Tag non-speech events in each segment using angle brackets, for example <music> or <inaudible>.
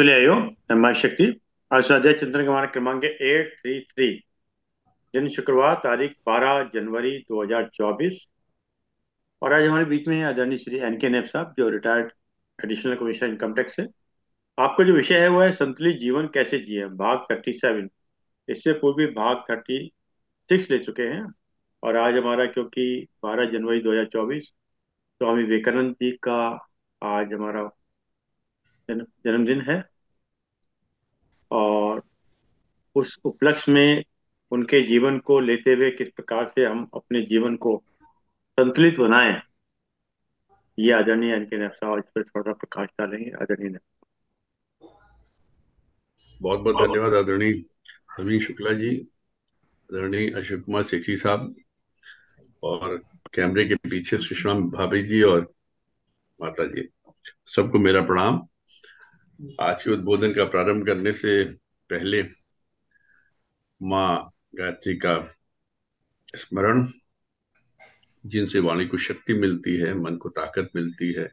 चले आयो मैं शक्ति आज स्वाध्याय चिंतन के हमारा क्रमांक है एट थ्री थ्री दिन शुक्रवार तारीख बारह जनवरी दो हजार चौबीस और आज हमारे बीच में है आदरणीय श्री एन के नेब साहब जो retired additional commissioner income tax है आपका जो विषय है वो है संतुलित जीवन कैसे जिए भाग थर्टी सेवन इससे पूर्व भी भाग थर्टी सिक्स ले चुके हैं और आज हमारा क्योंकि बारह जनवरी दो हजार चौबीस स्वामी विवेकानंद जी का आज हमारा जन्मदिन है और उस उपलक्ष में उनके जीवन को लेते हुए किस प्रकार से हम अपने जीवन को संतुलित बनाए ये आदरणीय एन के नफ्सा इस पर थोड़ा सा प्रकाश डालेंगे आदरणीय बहुत बहुत धन्यवाद आदरणीय रवि शुक्ला जी आदरणीय अशोक कुमार सेठी साहब और कैमरे के पीछे सुषमा भाभी जी और माता जी सबको मेरा प्रणाम आज के उद्बोधन का प्रारंभ करने से पहले माँ गायत्री का स्मरण जिनसे वाणी को शक्ति मिलती है मन को ताकत मिलती है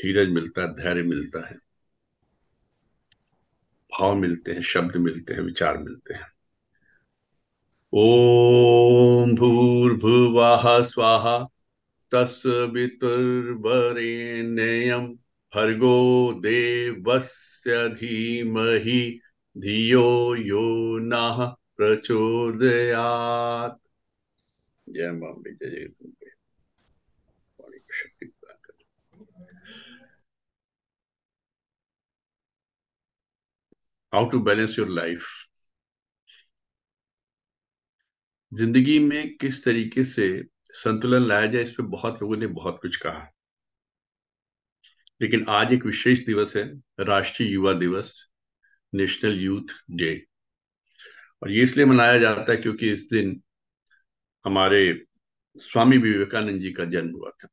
धीरज मिलता है धैर्य मिलता है भाव मिलते हैं शब्द मिलते हैं विचार मिलते हैं ओम भूर्भुवाह स्वाहा तस्वितुर्वरेण्यम भर्गो देवस्य धीमहि धियो यो न प्रचोदयात जय मां विजय जय how to balance your life जिंदगी में किस तरीके से संतुलन लाया जाए इस पर बहुत लोगों ने बहुत कुछ कहा लेकिन आज एक विशेष दिवस है राष्ट्रीय युवा दिवस नेशनल यूथ डे और ये इसलिए मनाया जाता है क्योंकि इस दिन हमारे स्वामी विवेकानंद जी का जन्म हुआ था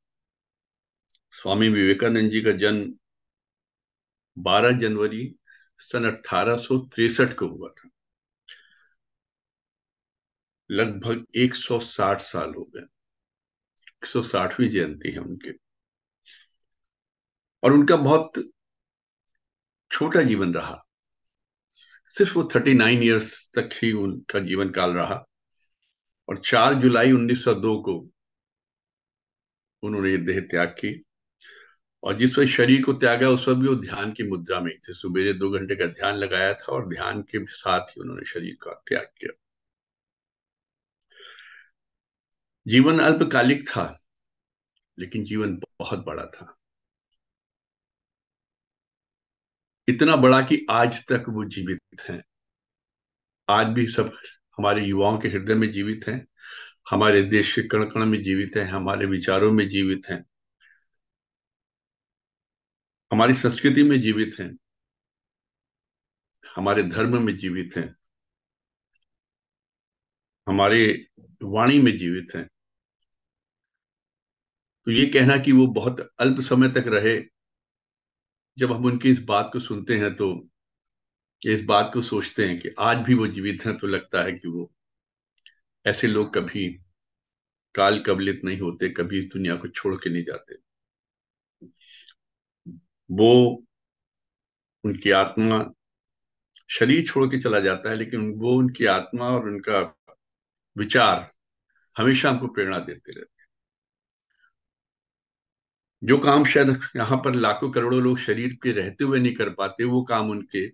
स्वामी विवेकानंद जी का जन्म 12 जनवरी सन अठारह को हुआ था लगभग 160 साल हो गए 160वीं जयंती है उनके और उनका बहुत छोटा जीवन रहा सिर्फ वो थर्टी नाइन ईयर्स तक ही उनका जीवन काल रहा और चार जुलाई 1902 को उन्होंने देह त्याग की और जिस वक्त शरीर को त्यागा उस वक्त भी वो ध्यान की मुद्रा में थे सुबेरे दो घंटे का ध्यान लगाया था और ध्यान के साथ ही उन्होंने शरीर का त्याग किया जीवन अल्पकालिक था लेकिन जीवन बहुत बड़ा था इतना बड़ा कि आज तक वो जीवित हैं आज भी सब हमारे युवाओं के हृदय में जीवित हैं हमारे देश के कण कण में जीवित हैं हमारे विचारों में जीवित हैं हमारी संस्कृति में जीवित हैं हमारे धर्म में जीवित हैं हमारे वाणी में जीवित हैं तो ये कहना कि वो बहुत अल्प समय तक रहे जब हम उनकी इस बात को सुनते हैं तो इस बात को सोचते हैं कि आज भी वो जीवित हैं तो लगता है कि वो ऐसे लोग कभी काल कबलित नहीं होते कभी इस दुनिया को छोड़ के नहीं जाते वो उनकी आत्मा शरीर छोड़ के चला जाता है लेकिन वो उनकी आत्मा और उनका विचार हमेशा हमको प्रेरणा देते रहते जो काम शायद यहाँ पर लाखों करोड़ों लोग शरीर के रहते हुए नहीं कर पाते वो काम उनके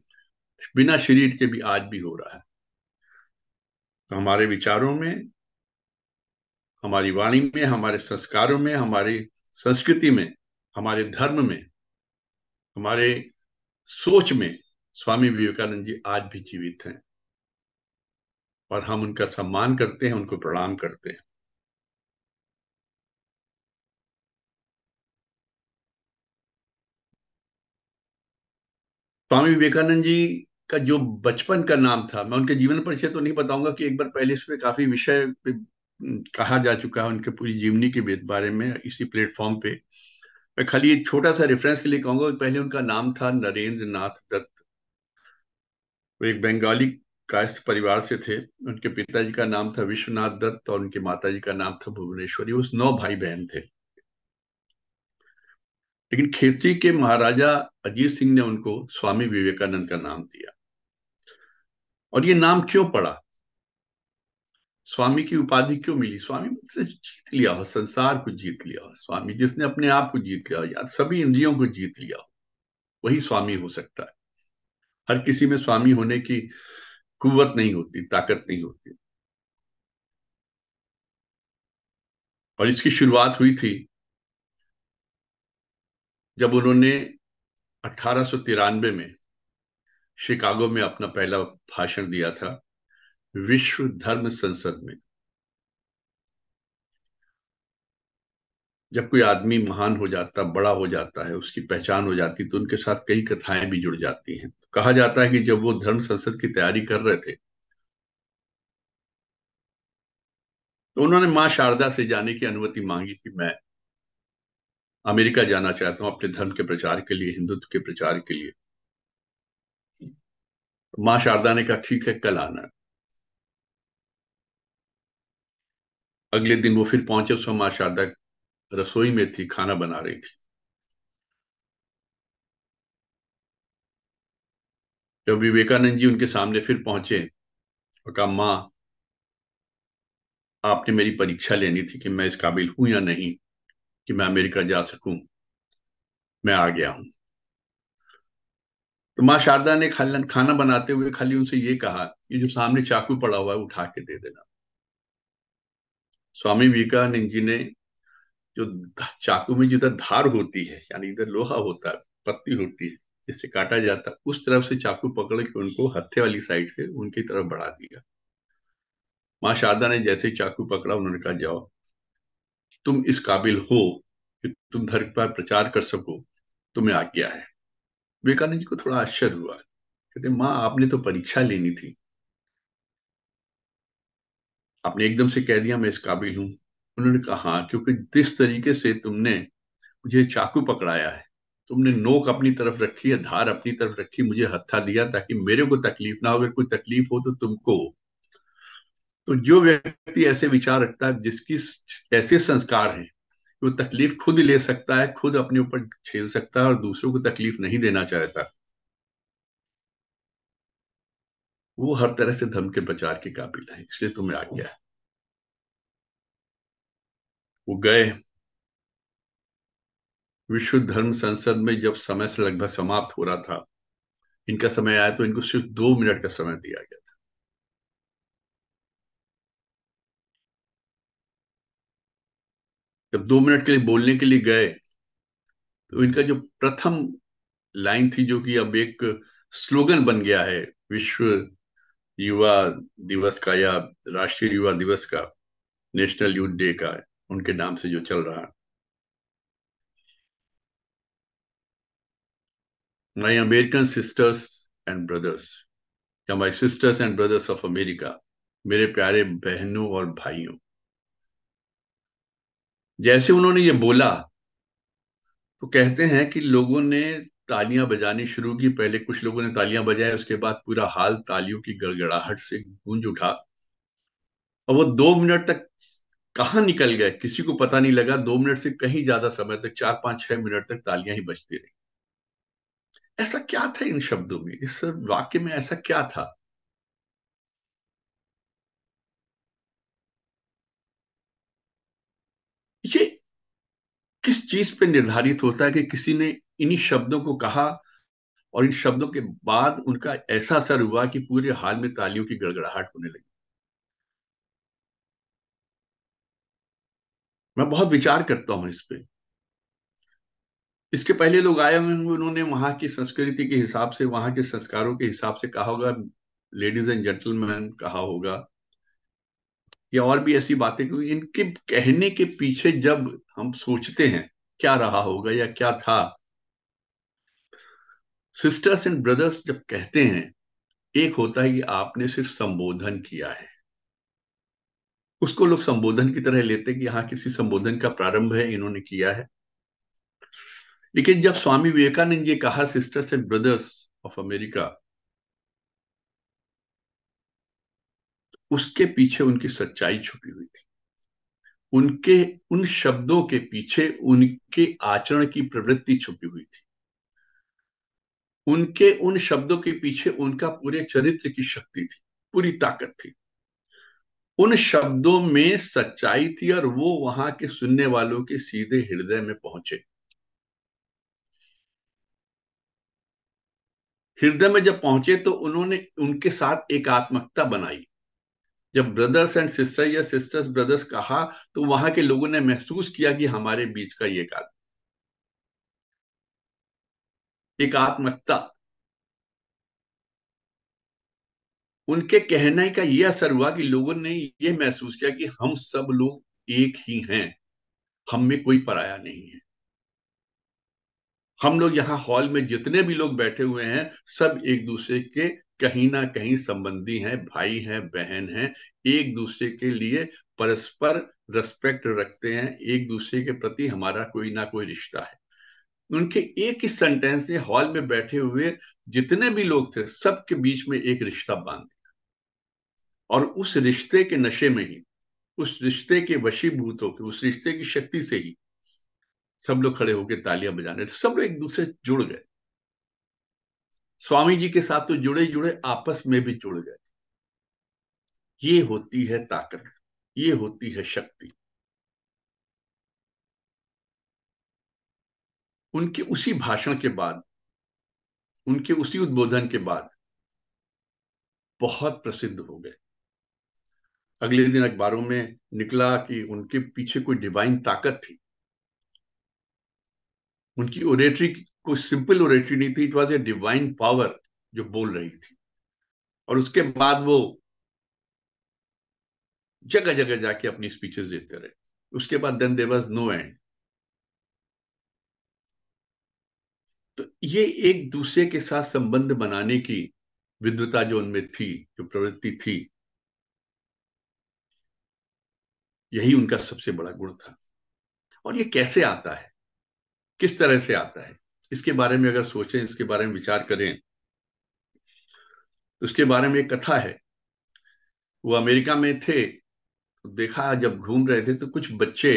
बिना शरीर के भी आज भी हो रहा है तो हमारे विचारों में हमारी वाणी में हमारे संस्कारों में हमारी संस्कृति में हमारे धर्म में हमारे सोच में स्वामी विवेकानंद जी आज भी जीवित हैं और हम उनका सम्मान करते हैं उनको प्रणाम करते हैं स्वामी विवेकानंद जी का जो बचपन का नाम था मैं उनके जीवन परिचय तो नहीं बताऊंगा कि एक बार पहले इस पर काफी विषय कहा जा चुका है उनके पूरी जीवनी के बारे में इसी प्लेटफॉर्म पे मैं खाली एक छोटा सा रेफरेंस के लिए कहूंगा पहले उनका नाम था नरेंद्र नाथ दत्त वो एक बंगाली कायस्थ परिवार से थे उनके पिताजी का नाम था विश्वनाथ दत्त और उनके माताजी का नाम था भुवनेश्वरी उस नौ भाई बहन थे लेकिन खेती के महाराजा अजीत सिंह ने उनको स्वामी विवेकानंद का नाम दिया और ये नाम क्यों पड़ा स्वामी की उपाधि क्यों मिली स्वामी मतलब जीत लिया हो संसार को जीत लिया हो स्वामी जिसने अपने आप को जीत लिया हो यार सभी इंद्रियों को जीत लिया हो वही स्वामी हो सकता है हर किसी में स्वामी होने की कुवत नहीं होती ताकत नहीं होती और इसकी शुरुआत हुई थी जब उन्होंने अठारह में शिकागो में अपना पहला भाषण दिया था विश्व धर्म संसद में जब कोई आदमी महान हो जाता बड़ा हो जाता है उसकी पहचान हो जाती तो उनके साथ कई कथाएं भी जुड़ जाती हैं कहा जाता है कि जब वो धर्म संसद की तैयारी कर रहे थे तो उन्होंने मां शारदा से जाने की अनुमति मांगी कि मैं अमेरिका जाना चाहता हूं अपने धर्म के प्रचार के लिए हिंदुत्व के प्रचार के लिए मां शारदा ने कहा ठीक है कल आना अगले दिन वो फिर पहुंचे उस माँ शारदा रसोई में थी खाना बना रही थी जब विवेकानंद जी उनके सामने फिर पहुंचे और कहा मां आपने मेरी परीक्षा लेनी थी कि मैं इस काबिल हूं या नहीं कि मैं अमेरिका जा सकूं मैं आ गया हूं तो माँ शारदा ने खाना बनाते हुए खाली उनसे ये कहा कि जो सामने चाकू पड़ा हुआ है उठा के दे देना स्वामी विवेकानंद जी ने जो चाकू में जिधर धार होती है यानी इधर लोहा होता है पत्ती होती है जिससे काटा जाता उस तरफ से चाकू पकड़ के उनको हत्थे वाली साइड से उनकी तरफ बढ़ा दिया माँ शारदा ने जैसे चाकू पकड़ा उन्होंने कहा जाओ तुम इस काबिल हो कि तुम धर्म पर प्रचार कर सको तुम्हें आज्ञा है विवेकानंद जी को थोड़ा आश्चर्य हुआ कहते माँ आपने तो परीक्षा लेनी थी आपने एकदम से कह दिया मैं इस काबिल हूं उन्होंने कहा हाँ, क्योंकि जिस तरीके से तुमने मुझे चाकू पकड़ाया है तुमने नोक अपनी तरफ रखी है धार अपनी तरफ रखी मुझे हत्था दिया ताकि मेरे को तकलीफ ना हो अगर कोई तकलीफ हो तो तुमको तो जो व्यक्ति ऐसे विचार रखता है जिसकी ऐसे संस्कार हैं वो तकलीफ खुद ले सकता है खुद अपने ऊपर झेल सकता है और दूसरों को तकलीफ नहीं देना चाहता वो हर तरह से धर्म के प्रचार के काबिल है इसलिए तुम्हें तो आ है वो गए विश्व धर्म संसद में जब समय से लगभग समाप्त हो रहा था इनका समय आया तो इनको सिर्फ दो मिनट का समय दिया गया जब दो मिनट के लिए बोलने के लिए गए तो इनका जो प्रथम लाइन थी जो कि अब एक स्लोगन बन गया है विश्व युवा दिवस का या राष्ट्रीय युवा दिवस का नेशनल यूथ डे का उनके नाम से जो चल रहा है my American sisters and brothers या my sisters and brothers of America मेरे प्यारे बहनों और भाइयों जैसे उन्होंने ये बोला तो कहते हैं कि लोगों ने तालियां बजानी शुरू की पहले कुछ लोगों ने तालियां बजाए उसके बाद पूरा हाल तालियों की गड़गड़ाहट से गूंज उठा और वो दो मिनट तक कहा निकल गए किसी को पता नहीं लगा दो मिनट से कहीं ज्यादा समय तक चार पांच छह मिनट तक तालियां ही बजती रही ऐसा क्या था इन शब्दों में इस वाक्य में ऐसा क्या था किस चीज पे निर्धारित होता है कि किसी ने इन्हीं शब्दों को कहा और इन शब्दों के बाद उनका ऐसा असर हुआ कि पूरे हाल में तालियों की गड़गड़ाहट होने लगी मैं बहुत विचार करता हूं इस पे इसके पहले लोग आए हुए होंगे उन्होंने वहां की संस्कृति के हिसाब से वहां के संस्कारों के हिसाब से कहा होगा लेडीज एंड जेंटलमैन कहा होगा या और भी ऐसी बातें क्योंकि इनके कहने के पीछे जब हम सोचते हैं क्या रहा होगा या क्या था सिस्टर्स एंड ब्रदर्स जब कहते हैं एक होता है कि आपने सिर्फ संबोधन किया है उसको लोग संबोधन की तरह लेते कि हाँ किसी संबोधन का प्रारंभ है इन्होंने किया है लेकिन जब स्वामी विवेकानंद ये कहा sisters and brothers of America उसके पीछे उनकी सच्चाई छुपी हुई थी उनके उन शब्दों के पीछे उनके आचरण की प्रवृत्ति छुपी हुई थी उनके उन शब्दों के पीछे उनका पूरे चरित्र की शक्ति थी पूरी ताकत थी उन शब्दों में सच्चाई थी और वो वहां के सुनने वालों के सीधे हृदय में पहुंचे हृदय में जब पहुंचे तो उन्होंने उनके साथ एकात्मकता बनाई जब ब्रदर्स एंड सिस्टर या सिस्टर्स ब्रदर्स कहा तो वहां के लोगों ने महसूस किया कि हमारे बीच का ये काल एक आत्मकता उनके कहने का यह असर हुआ कि लोगों ने यह महसूस किया कि हम सब लोग एक ही हैं हम में कोई पराया नहीं है हम लोग यहां हॉल में जितने भी लोग बैठे हुए हैं सब एक दूसरे के कहीं ना कहीं संबंधी हैं भाई हैं बहन हैं एक दूसरे के लिए परस्पर रेस्पेक्ट रखते हैं एक दूसरे के प्रति हमारा कोई ना कोई रिश्ता है उनके एक ही सेंटेंस ने हॉल में बैठे हुए जितने भी लोग थे सबके बीच में एक रिश्ता बांध दिया और उस रिश्ते के नशे में ही उस रिश्ते के वशीभूत होकर उस रिश्ते की शक्ति से ही सब लोग खड़े होकर तालियां बजाने सब लोग एक दूसरे जुड़ गए स्वामी जी के साथ तो जुड़े जुड़े आपस में भी जुड़ गए ये होती है ताकत ये होती है शक्ति उनके उसी भाषण के बाद उनके उसी उद्बोधन के बाद बहुत प्रसिद्ध हो गए अगले दिन अखबारों में निकला कि उनके पीछे कोई डिवाइन ताकत थी उनकी ओरेटरी कोई सिंपल ओरेटरी नहीं थी it was a divine power जो बोल रही थी और उसके बाद वो जगह जगह जाके अपनी स्पीचेस देते रहे उसके बाद then there was no end तो ये एक दूसरे के साथ संबंध बनाने की विद्वता जो उनमें थी जो प्रवृत्ति थी यही उनका सबसे बड़ा गुण था और ये कैसे आता है किस तरह से आता है इसके बारे में अगर सोचें इसके बारे में विचार करें उसके तो बारे में एक कथा है वो अमेरिका में थे देखा जब घूम रहे थे तो कुछ बच्चे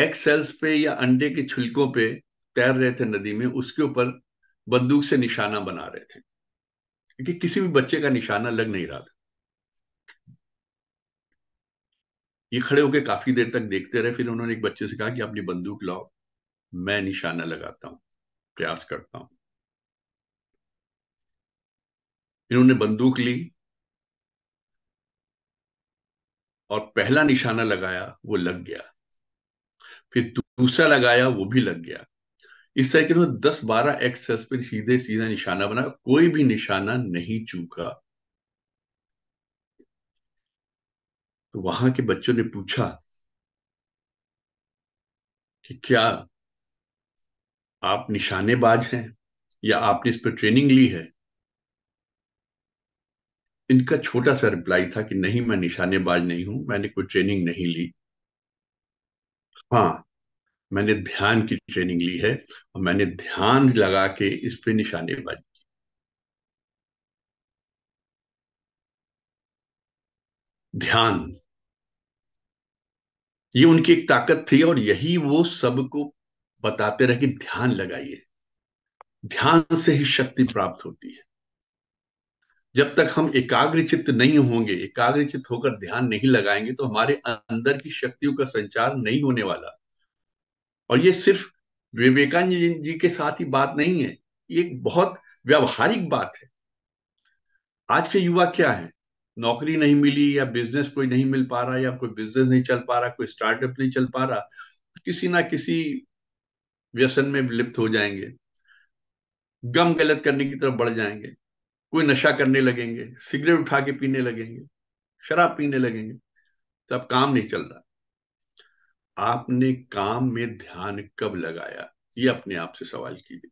एक्सेल्स पे या अंडे के छिलकों पे तैर रहे थे नदी में उसके ऊपर बंदूक से निशाना बना रहे थे क्योंकि किसी भी बच्चे का निशाना लग नहीं रहा था ये खड़े होकर काफी देर तक देखते रहे फिर उन्होंने एक बच्चे से कहा कि अपनी बंदूक लाओ मैं निशाना लगाता हूं प्रयास करता हूं इन्होंने बंदूक ली और पहला निशाना लगाया वो लग गया फिर दूसरा लगाया वो भी लग गया इस तरह के उन्होंने दस बारह एक्सेस पर सीधे सीधा निशाना बना कोई भी निशाना नहीं चूका तो वहां के बच्चों ने पूछा कि क्या आप निशानेबाज हैं या आपने इस पर ट्रेनिंग ली है इनका छोटा सा रिप्लाई था कि नहीं मैं निशानेबाज नहीं हूं मैंने कोई ट्रेनिंग नहीं ली हाँ मैंने ध्यान की ट्रेनिंग ली है और मैंने ध्यान लगा के इस पर निशानेबाजी ध्यान ये उनकी एक ताकत थी और यही वो सबको बताते रहे कि ध्यान लगाइए ध्यान से ही शक्ति प्राप्त होती है जब तक हम एकाग्र चित्त नहीं होंगे एकाग्र चित्त होकर ध्यान नहीं लगाएंगे तो हमारे अंदर की शक्तियों का संचार नहीं होने वाला और ये सिर्फ विवेकानंद जी के साथ ही बात नहीं है ये एक बहुत व्यावहारिक बात है आज के युवा क्या है नौकरी नहीं मिली या बिजनेस कोई नहीं मिल पा रहा या कोई बिजनेस नहीं चल पा रहा कोई स्टार्टअप नहीं चल पा रहा तो किसी ना किसी व्यसन में लिप्त हो जाएंगे गम गलत करने की तरफ बढ़ जाएंगे कोई नशा करने लगेंगे सिगरेट उठा के पीने लगेंगे शराब पीने लगेंगे तब तो काम नहीं चल रहा आपने काम में ध्यान कब लगाया ये अपने आप से सवाल कीजिए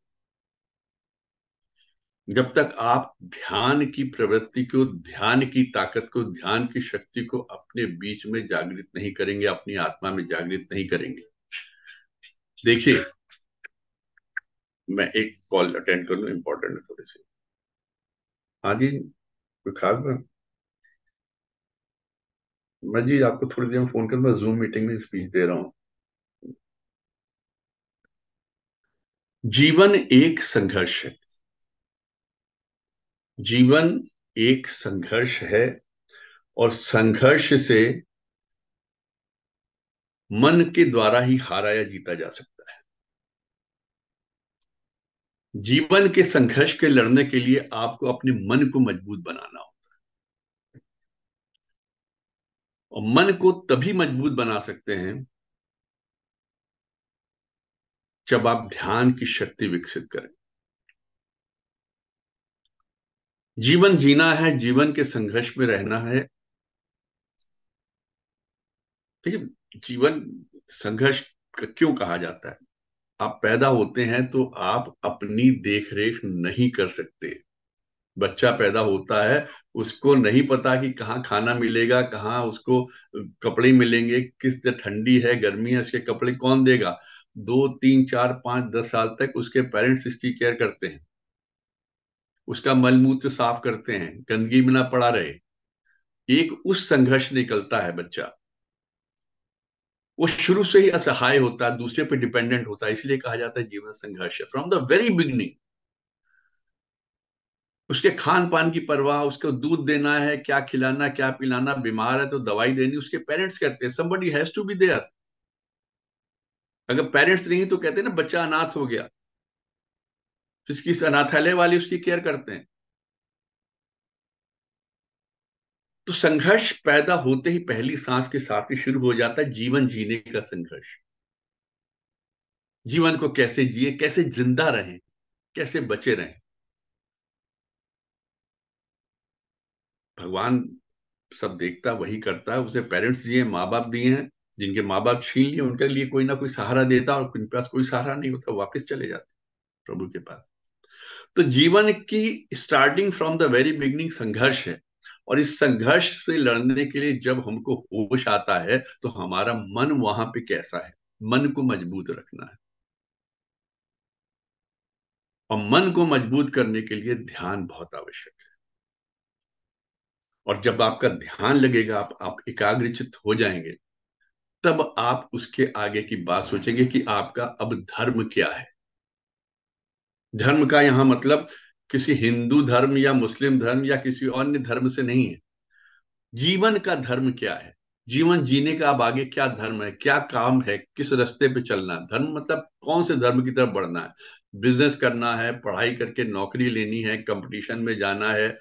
जब तक आप ध्यान की प्रवृत्ति को ध्यान की ताकत को ध्यान की शक्ति को अपने बीच में जागृत नहीं करेंगे अपनी आत्मा में जागृत नहीं करेंगे देखिए मैं एक कॉल अटेंड कर लू इम्पोर्टेंट है थोड़ी सी हाँ जी विकास मैं मैं जी आपको थोड़ी देर में फोन कर मैं जूम मीटिंग में स्पीच दे रहा हूं जीवन एक संघर्ष है जीवन एक संघर्ष है और संघर्ष से मन के द्वारा ही हारा या जीता जा सकता है जीवन के संघर्ष के लड़ने के लिए आपको अपने मन को मजबूत बनाना होता है और मन को तभी मजबूत बना सकते हैं जब आप ध्यान की शक्ति विकसित करें जीवन जीना है जीवन के संघर्ष में रहना है देखिए जीवन संघर्ष क्यों कहा जाता है आप पैदा होते हैं तो आप अपनी देखरेख नहीं कर सकते बच्चा पैदा होता है उसको नहीं पता कि कहाँ खाना मिलेगा कहाँ उसको कपड़े मिलेंगे किस ठंडी है गर्मी है उसके कपड़े कौन देगा दो तीन चार पांच दस साल तक उसके पेरेंट्स इसकी केयर करते हैं उसका मलमूत्र साफ करते हैं गंदगी में ना पड़ा रहे एक उस संघर्ष निकलता है बच्चा वो शुरू से ही असहाय होता है दूसरे पे डिपेंडेंट होता है इसलिए कहा जाता है जीवन संघर्ष फ्रॉम द वेरी बिगनिंग उसके खान पान की परवाह उसको दूध देना है क्या खिलाना क्या पिलाना बीमार है तो दवाई देनी उसके पेरेंट्स करते हैं somebody has to be there अगर पेरेंट्स नहीं तो कहते हैं ना बच्चा अनाथ हो गया इसकी अनाथालय वाले उसकी केयर करते हैं तो संघर्ष पैदा होते ही पहली सांस के साथ ही शुरू हो जाता है जीवन जीने का संघर्ष जीवन को कैसे जिए कैसे जिंदा रहे कैसे बचे रहे भगवान सब देखता वही करता है उसे पेरेंट्स दिए माँ बाप दिए हैं जिनके माँ बाप छीन लिए उनके लिए कोई ना कोई सहारा देता और उनके पास कोई सहारा नहीं होता वापस चले जाते प्रभु के पास तो जीवन की starting from the very beginning संघर्ष है और इस संघर्ष से लड़ने के लिए जब हमको होश आता है तो हमारा मन वहां पे कैसा है मन को मजबूत रखना है और मन को मजबूत करने के लिए ध्यान बहुत आवश्यक है और जब आपका ध्यान लगेगा आप, आप एकाग्रचित हो जाएंगे तब आप उसके आगे की बात सोचेंगे कि आपका अब धर्म क्या है धर्म का यहां मतलब किसी हिंदू धर्म या मुस्लिम धर्म या किसी अन्य धर्म से नहीं है जीवन का धर्म क्या है जीवन जीने का अब आगे क्या धर्म है क्या काम है किस रास्ते पे चलना है धर्म मतलब कौन से धर्म की तरफ बढ़ना है बिजनेस करना है पढ़ाई करके नौकरी लेनी है कंपटीशन में जाना है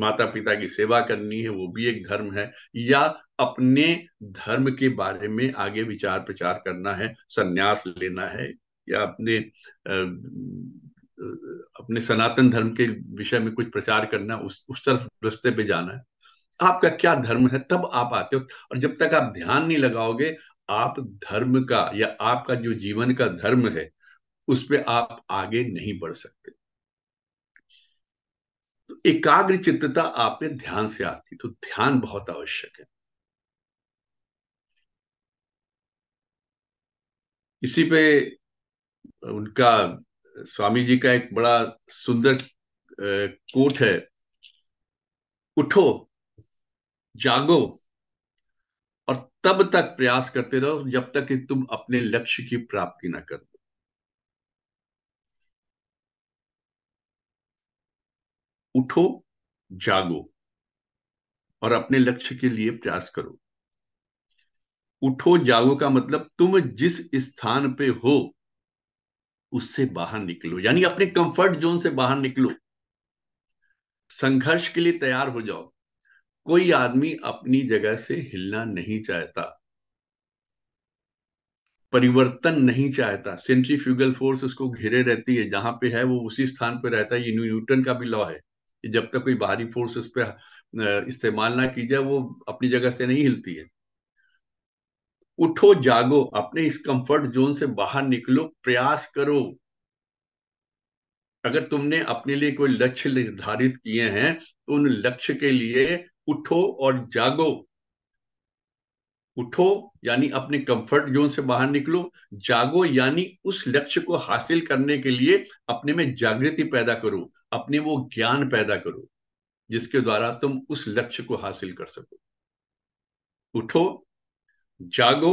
माता पिता की सेवा करनी है वो भी एक धर्म है या अपने धर्म के बारे में आगे विचार प्रचार करना है संन्यास लेना है या अपने अपने सनातन धर्म के विषय में कुछ प्रचार करना उस उस तरफ रस्ते पे जाना है आपका क्या धर्म है तब आप आते हो और जब तक आप ध्यान नहीं लगाओगे आप धर्म का या आपका जो जीवन का धर्म है उस पर आप आगे नहीं बढ़ सकते तो एकाग्र चित्तता आप में ध्यान से आती तो ध्यान बहुत आवश्यक है इसी पे उनका स्वामी जी का एक बड़ा सुंदर कोट है उठो जागो और तब तक प्रयास करते रहो जब तक कि तुम अपने लक्ष्य की प्राप्ति ना कर दो उठो जागो और अपने लक्ष्य के लिए प्रयास करो उठो जागो का मतलब तुम जिस स्थान पे हो उससे बाहर निकलो यानी अपने कंफर्ट जोन से बाहर निकलो संघर्ष के लिए तैयार हो जाओ कोई आदमी अपनी जगह से हिलना नहीं चाहता परिवर्तन नहीं चाहता सेंट्रीफ्यूगल फोर्स उसको घिरे रहती है जहां पे है वो उसी स्थान पे रहता है ये न्यूटन का भी लॉ है जब तक कोई बाहरी फोर्स उस पर इस्तेमाल ना की जाए वो अपनी जगह से नहीं हिलती है उठो जागो अपने इस कंफर्ट जोन से बाहर निकलो प्रयास करो अगर तुमने अपने लिए कोई लक्ष्य निर्धारित किए हैं तो उन लक्ष्य के लिए उठो और जागो उठो यानी अपने कंफर्ट जोन से बाहर निकलो जागो यानी उस लक्ष्य को हासिल करने के लिए अपने में जागृति पैदा करो अपने वो ज्ञान पैदा करो जिसके द्वारा तुम उस लक्ष्य को हासिल कर सको उठो जागो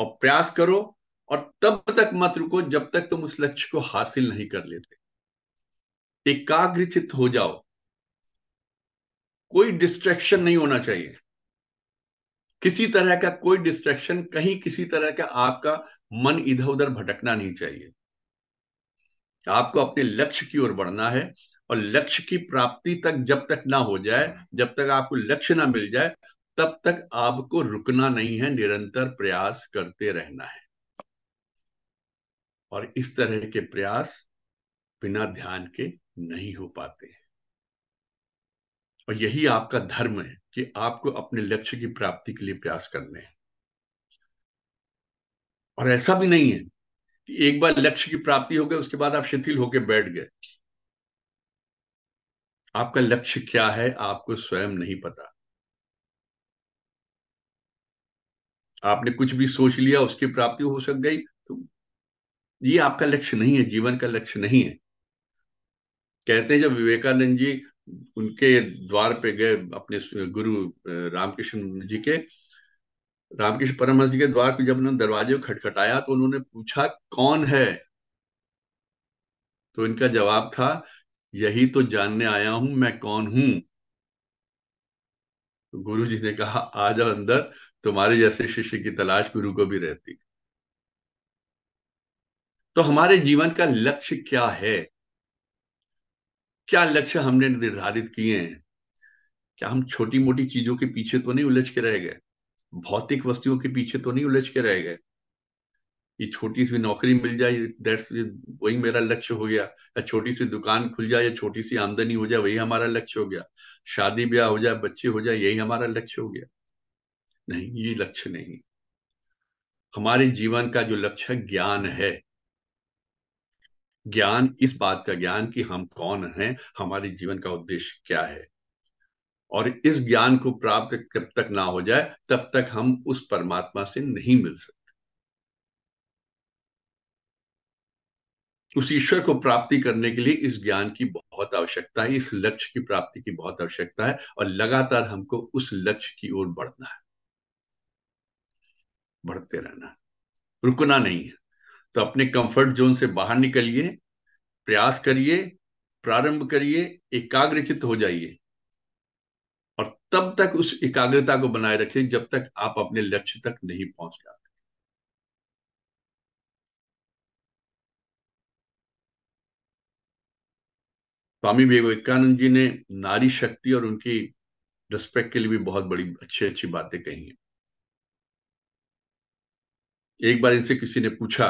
और प्रयास करो और तब तक मत रुको जब तक तुम उस लक्ष्य को हासिल नहीं कर लेते एकाग्रचित हो जाओ कोई डिस्ट्रैक्शन नहीं होना चाहिए किसी तरह का कोई डिस्ट्रैक्शन कहीं किसी तरह का आपका मन इधर उधर भटकना नहीं चाहिए आपको अपने लक्ष्य की ओर बढ़ना है और लक्ष्य की प्राप्ति तक जब तक ना हो जाए जब तक आपको लक्ष्य ना मिल जाए तब तक आपको रुकना नहीं है निरंतर प्रयास करते रहना है और इस तरह के प्रयास बिना ध्यान के नहीं हो पाते हैं और यही आपका धर्म है कि आपको अपने लक्ष्य की प्राप्ति के लिए प्रयास करने हैं और ऐसा भी नहीं है कि एक बार लक्ष्य की प्राप्ति हो गई उसके बाद आप शिथिल होकर बैठ गए आपका लक्ष्य क्या है आपको स्वयं नहीं पता आपने कुछ भी सोच लिया उसकी प्राप्ति हो सक गई तो ये आपका लक्ष्य नहीं है जीवन का लक्ष्य नहीं है कहते हैं जब विवेकानंद जी उनके द्वार पे गए अपने गुरु रामकृष्ण जी के रामकृष्ण परमहंस जी के द्वार पे जब उन्होंने दरवाजे खटखटाया तो उन्होंने पूछा कौन है तो इनका जवाब था यही तो जानने आया हूं मैं कौन हूं तो गुरु जी ने कहा आ जाओ अंदर तुम्हारे जैसे शिष्य की तलाश गुरु को भी रहती तो हमारे जीवन का लक्ष्य क्या है क्या लक्ष्य हमने निर्धारित किए हैं क्या हम छोटी मोटी चीजों के पीछे तो नहीं उलझ के रह गए भौतिक वस्तुओं के पीछे तो नहीं उलझ के रह गए ये छोटी सी नौकरी मिल जाए दैट्स वही मेरा लक्ष्य हो गया या छोटी सी दुकान खुल जाए या छोटी सी आमदनी हो जाए वही हमारा लक्ष्य हो गया शादी ब्याह हो जाए बच्चे हो जाए यही हमारा लक्ष्य हो गया नहीं ये लक्ष्य नहीं हमारे जीवन का जो लक्ष्य ज्ञान है ज्ञान इस बात का ज्ञान कि हम कौन हैं हमारे जीवन का उद्देश्य क्या है और इस ज्ञान को प्राप्त कब तक ना हो जाए तब तक हम उस परमात्मा से नहीं मिल सकते उस ईश्वर को प्राप्ति करने के लिए इस ज्ञान की बहुत आवश्यकता है इस लक्ष्य की प्राप्ति की बहुत आवश्यकता है और लगातार हमको उस लक्ष्य की ओर बढ़ना है बढ़ते रहना रुकना नहीं है तो अपने कंफर्ट जोन से बाहर निकलिए प्रयास करिए प्रारंभ करिए एकाग्रचित हो जाइए और तब तक उस एकाग्रता को बनाए रखिए जब तक आप अपने लक्ष्य तक नहीं पहुंच जाते स्वामी विवेकानंद जी ने नारी शक्ति और उनकी रिस्पेक्ट के लिए भी बहुत बड़ी अच्छी अच्छी बातें कही हैं एक बार इनसे किसी ने पूछा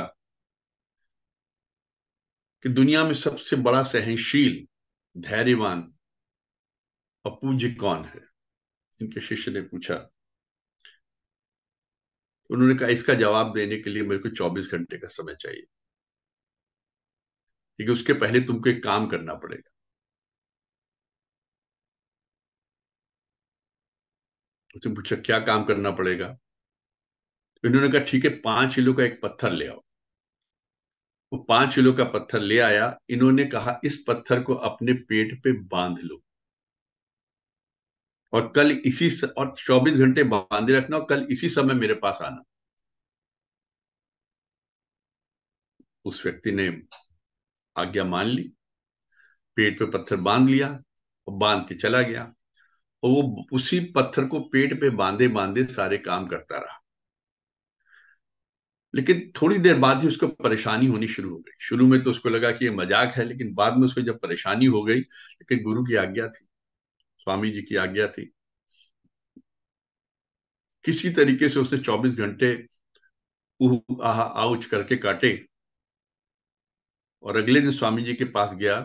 कि दुनिया में सबसे बड़ा सहनशील धैर्यवान और पूज्य कौन है इनके शिष्य ने पूछा उन्होंने कहा इसका जवाब देने के लिए मेरे को 24 घंटे का समय चाहिए क्योंकि उसके पहले तुमको एक काम करना पड़ेगा उसने पूछा क्या काम करना पड़ेगा इन्होंने कहा ठीक है पांच किलो का एक पत्थर ले आओ वो पांच किलो का पत्थर ले आया इन्होंने कहा इस पत्थर को अपने पेट पे बांध लो और कल इसी स... और चौबीस घंटे बांधे रखना और कल इसी समय मेरे पास आना उस व्यक्ति ने आज्ञा मान ली पेट पे पत्थर बांध लिया और बांध के चला गया और वो उसी पत्थर को पेट पे बांधे बांधे सारे काम करता रहा लेकिन थोड़ी देर बाद ही उसको परेशानी होनी शुरू हो गई शुरू में तो उसको लगा कि ये मजाक है लेकिन बाद में उसको जब परेशानी हो गई लेकिन गुरु की आज्ञा थी स्वामी जी की आज्ञा थी किसी तरीके से उसने 24 घंटे आउच करके काटे और अगले दिन स्वामी जी के पास गया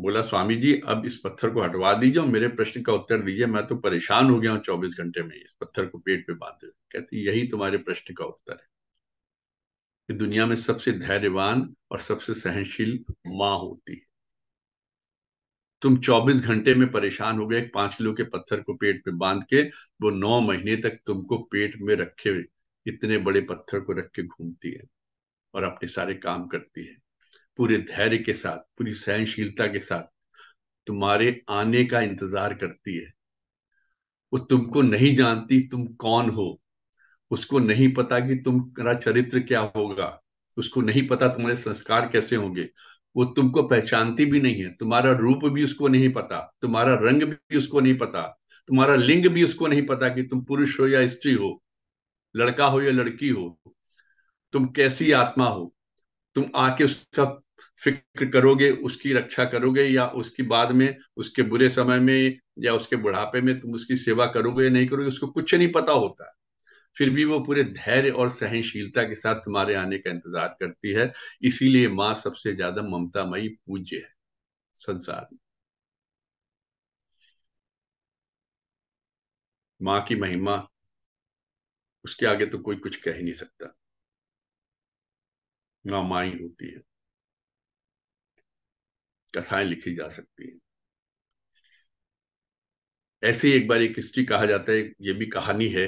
बोला स्वामी जी अब इस पत्थर को हटवा दीजिए और मेरे प्रश्न का उत्तर दीजिए मैं तो परेशान हो गया हूँ चौबीस घंटे में इस पत्थर को पेट पे बांधे कहती यही तुम्हारे प्रश्न का उत्तर है कि दुनिया में सबसे धैर्यवान और सबसे सहनशील माँ होती है तुम 24 घंटे में परेशान हो गए पांच किलो के पत्थर को पेट पे बांध के वो नौ महीने तक तुमको पेट में रखे हुए इतने बड़े पत्थर को रख के घूमती है और अपने सारे काम करती है पूरे धैर्य के साथ पूरी सहनशीलता के साथ तुम्हारे आने का इंतजार करती है वो तुमको नहीं जानती तुम कौन हो उसको नहीं पता कि तुम्हारा चरित्र क्या होगा उसको नहीं पता तुम्हारे संस्कार कैसे होंगे वो तुमको पहचानती भी नहीं है तुम्हारा रूप भी उसको नहीं पता तुम्हारा रंग भी उसको नहीं पता तुम्हारा लिंग भी उसको नहीं पता कि तुम पुरुष हो या स्त्री हो लड़का हो या लड़की हो तुम कैसी आत्मा हो तुम आके उसका फिक्र करोगे उसकी रक्षा करोगे या उसकी बाद में उसके बुरे समय में या उसके बुढ़ापे में तुम उसकी सेवा करोगे या नहीं करोगे उसको कुछ नहीं पता होता फिर भी वो पूरे धैर्य और सहनशीलता के साथ तुम्हारे आने का इंतजार करती है इसीलिए माँ सबसे ज्यादा ममतामयी पूज्य है संसार में माँ की महिमा उसके आगे तो कोई कुछ कह ही नहीं सकता माँ माँ ही होती है कथाएं लिखी जा सकती हैं ऐसे ही एक बार एक हिस्ट्री कहा जाता है ये भी कहानी है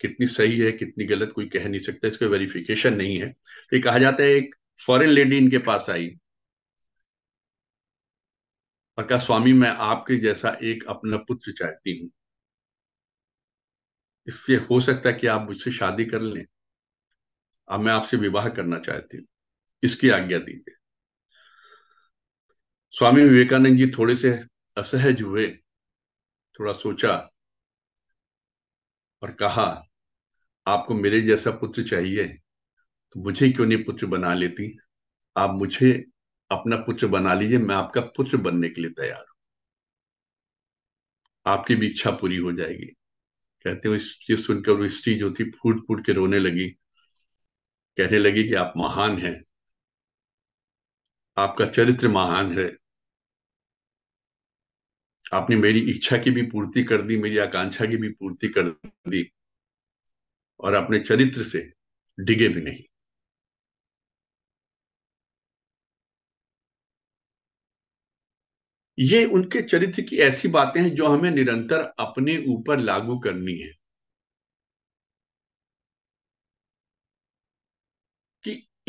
कितनी सही है कितनी गलत कोई कह नहीं सकता इसका वेरिफिकेशन नहीं है ये कहा जाता है एक फॉरेन लेडी इनके पास आई और कहा स्वामी मैं आपके जैसा एक अपना पुत्र चाहती हूं इससे हो सकता है कि आप मुझसे शादी कर लें अब मैं आपसे विवाह करना चाहती हूँ इसकी आज्ञा दीजिए स्वामी विवेकानंद जी थोड़े से असहज हुए थोड़ा सोचा और कहा आपको मेरे जैसा पुत्र चाहिए तो मुझे क्यों नहीं पुत्र बना लेती आप मुझे अपना पुत्र बना लीजिए मैं आपका पुत्र बनने के लिए तैयार हूं आपकी भी इच्छा पूरी हो जाएगी कहते हो ये सुनकर वो स्त्री जो थी फूट फूट के रोने लगी कहने लगी कि आप महान हैं आपका चरित्र महान है आपने मेरी इच्छा की भी पूर्ति कर दी मेरी आकांक्षा की भी पूर्ति कर दी और अपने चरित्र से डिगे भी नहीं ये उनके चरित्र की ऐसी बातें हैं जो हमें निरंतर अपने ऊपर लागू करनी है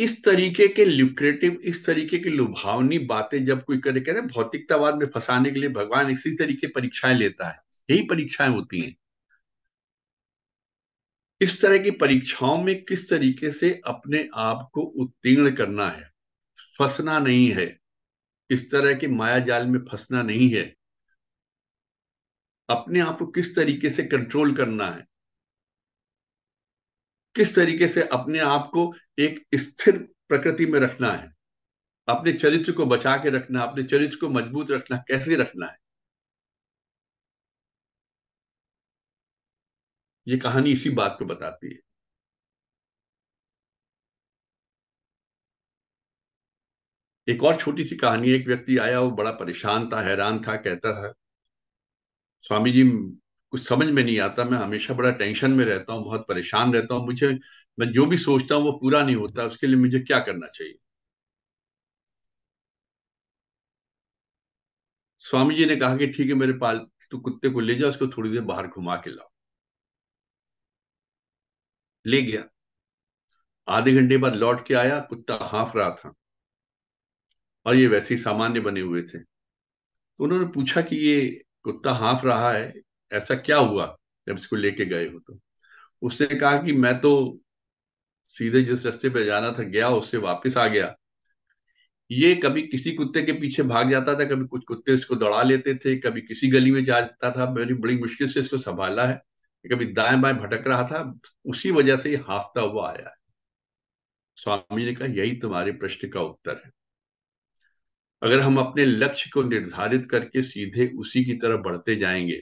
इस तरीके के ल्यूक्रेटिव इस तरीके की लुभावनी बातें जब कोई करे कहते हैं भौतिकतावाद में फंसाने के लिए भगवान इसी तरीके परीक्षाएं लेता है यही परीक्षाएं होती हैं इस तरह की परीक्षाओं में किस तरीके से अपने आप को उत्तीर्ण करना है फंसना नहीं है इस तरह के माया जाल में फंसना नहीं है अपने आप को किस तरीके से कंट्रोल करना है किस तरीके से अपने आप को एक स्थिर प्रकृति में रखना है अपने चरित्र को बचा के रखना अपने चरित्र को मजबूत रखना कैसे रखना है ये कहानी इसी बात को बताती है एक और छोटी सी कहानी एक व्यक्ति आया वो बड़ा परेशान था हैरान था कहता था स्वामी जी कुछ समझ में नहीं आता मैं हमेशा बड़ा टेंशन में रहता हूँ बहुत परेशान रहता हूँ मुझे मैं जो भी सोचता हूँ वो पूरा नहीं होता उसके लिए मुझे क्या करना चाहिए स्वामी जी ने कहा कि ठीक है मेरे पाल तू कुत्ते को ले जाओ उसको थोड़ी देर बाहर घुमा के लाओ ले गया आधे घंटे बाद लौट के आया कुत्ता हाफ रहा था और ये वैसे ही सामान्य बने हुए थे तो उन्होंने पूछा कि ये कुत्ता हाफ रहा है ऐसा क्या हुआ जब इसको लेके गए हो तो उसने कहा कि मैं तो सीधे जिस रास्ते पे जाना था गया उससे वापस आ गया ये कभी किसी कुत्ते के पीछे भाग जाता था कभी कुछ कुत्ते इसको दौड़ा लेते थे कभी किसी गली में जाता था मैंने बड़ी मुश्किल से इसको संभाला है कभी दाएं बाएं भटक रहा था उसी वजह से हाफता हुआ आया है स्वामी ने कहा यही तुम्हारे प्रश्न का उत्तर है अगर हम अपने लक्ष्य को निर्धारित करके सीधे उसी की तरफ बढ़ते जाएंगे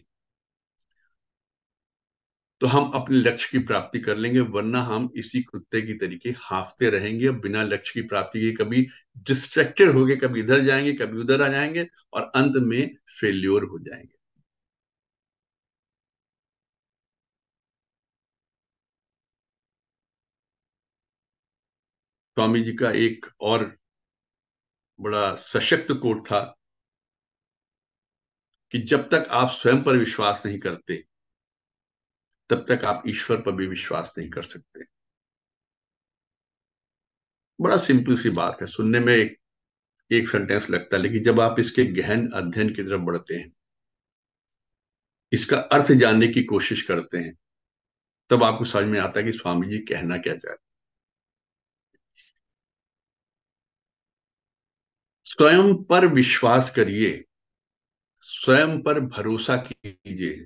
तो हम अपने लक्ष्य की प्राप्ति कर लेंगे वरना हम इसी कुत्ते की तरीके हाफते रहेंगे बिना लक्ष्य की प्राप्ति के कभी डिस्ट्रैक्टेड हो गए कभी इधर जाएंगे कभी उधर आ जाएंगे और अंत में फेल्योर हो जाएंगे स्वामी जी का एक और बड़ा सशक्त कोट था कि जब तक आप स्वयं पर विश्वास नहीं करते तब तक आप ईश्वर पर भी विश्वास नहीं कर सकते बड़ा सिंपल सी बात है सुनने में एक एक सेंटेंस लगता है लेकिन जब आप इसके गहन अध्ययन की तरफ बढ़ते हैं इसका अर्थ जानने की कोशिश करते हैं तब आपको समझ में आता है कि स्वामी जी कहना क्या चाहते स्वयं पर विश्वास करिए स्वयं पर भरोसा कीजिए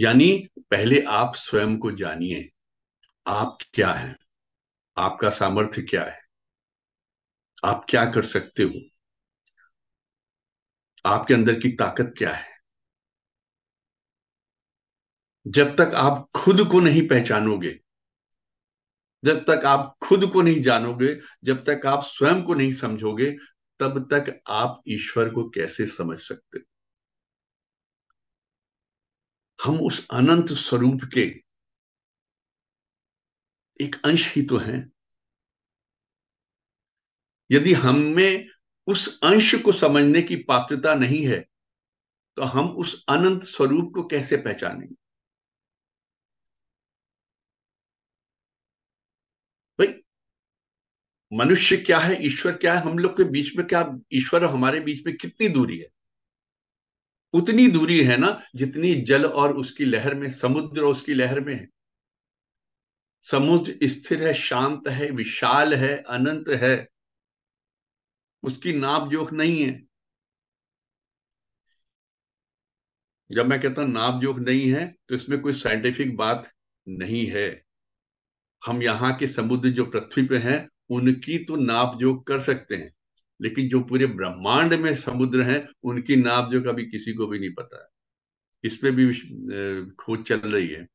यानी पहले आप स्वयं को जानिए आप क्या है आपका सामर्थ्य क्या है आप क्या कर सकते हो आपके अंदर की ताकत क्या है जब तक आप खुद को नहीं पहचानोगे जब तक आप खुद को नहीं जानोगे जब तक आप स्वयं को नहीं समझोगे तब तक आप ईश्वर को कैसे समझ सकते हो हम उस अनंत स्वरूप के एक अंश ही तो हैं यदि हम में उस अंश को समझने की पात्रता नहीं है तो हम उस अनंत स्वरूप को कैसे पहचानेंगे भाई मनुष्य क्या है ईश्वर क्या है हम लोग के बीच में क्या ईश्वर हमारे बीच में कितनी दूरी है उतनी दूरी है ना जितनी जल और उसकी लहर में समुद्र और उसकी लहर में है समुद्र स्थिर है शांत है विशाल है अनंत है उसकी नाप जोख नहीं है जब मैं कहता हूं नाप जोख नहीं है तो इसमें कोई साइंटिफिक बात नहीं है हम यहां के समुद्र जो पृथ्वी पे हैं उनकी तो नाप जोख कर सकते हैं लेकिन जो पूरे ब्रह्मांड में समुद्र हैं उनकी नाप जो कभी किसी को भी नहीं पता है इस पे भी खोज चल रही है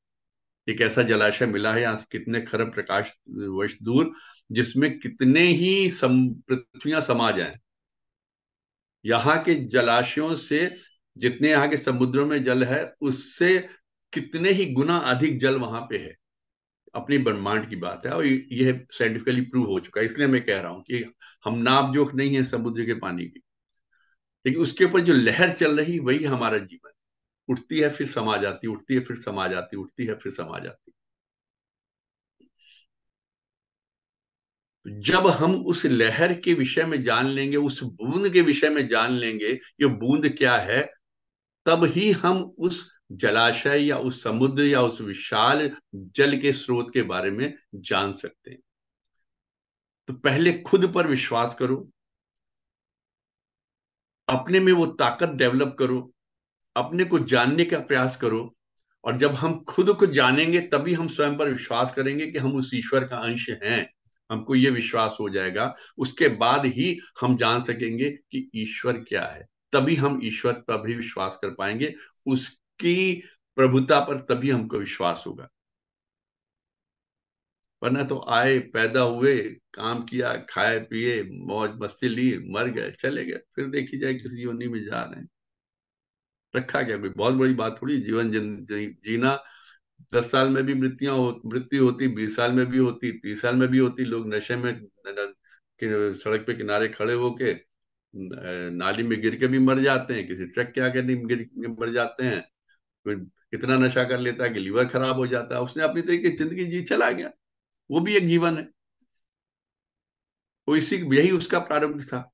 एक ऐसा जलाशय मिला है यहाँ से कितने खरब प्रकाश वर्ष दूर जिसमें कितने ही सम, पृथ्वियां समा जाए यहाँ के जलाशयों से जितने यहाँ के समुद्रों में जल है उससे कितने ही गुना अधिक जल वहां पे है अपने ब्रह्मांड की बात है और यह साइंटिफिकली प्रूव हो चुका है इसलिए मैं कह रहा हूं कि हम नाप जोक नहीं है समुद्र के पानी की लेकिन उसके ऊपर जो लहर चल रही वही हमारा जीवन उठती है फिर समा जाती उठती है फिर समा जाती उठती है फिर समा जाती जब हम उस लहर के विषय में जान लेंगे उस बूंद के विषय में जान लेंगे ये बूंद क्या है तब ही हम उस जलाशय या उस समुद्र या उस विशाल जल के स्रोत के बारे में जान सकते हैं तो पहले खुद पर विश्वास करो अपने में वो ताकत डेवलप करो अपने को जानने का प्रयास करो और जब हम खुद को जानेंगे तभी हम स्वयं पर विश्वास करेंगे कि हम उस ईश्वर का अंश हैं हमको ये विश्वास हो जाएगा उसके बाद ही हम जान सकेंगे कि ईश्वर क्या है तभी हम ईश्वर पर भी विश्वास कर पाएंगे उस उसकी प्रभुता पर तभी हमको विश्वास होगा वरना तो आए पैदा हुए काम किया खाए पिए मौज मस्ती ली मर गए चले गए फिर देखी जाए किसी योनि में जा रहे हैं रखा गया कोई बहुत बड़ी बात थोड़ी जीवन जन, जीना दस साल में भी मृत्यु हो, मृत्यु होती बीस साल में भी होती तीस साल में भी होती लोग नशे में सड़क पे किनारे खड़े होके नाली में गिर के भी मर जाते हैं किसी ट्रक के आगे नहीं गिर मर जाते हैं कोई इतना नशा कर लेता है कि लीवर खराब हो जाता है उसने अपनी तरीके जिंदगी जी चला गया वो भी एक जीवन है वो इसी यही उसका प्रारंभ था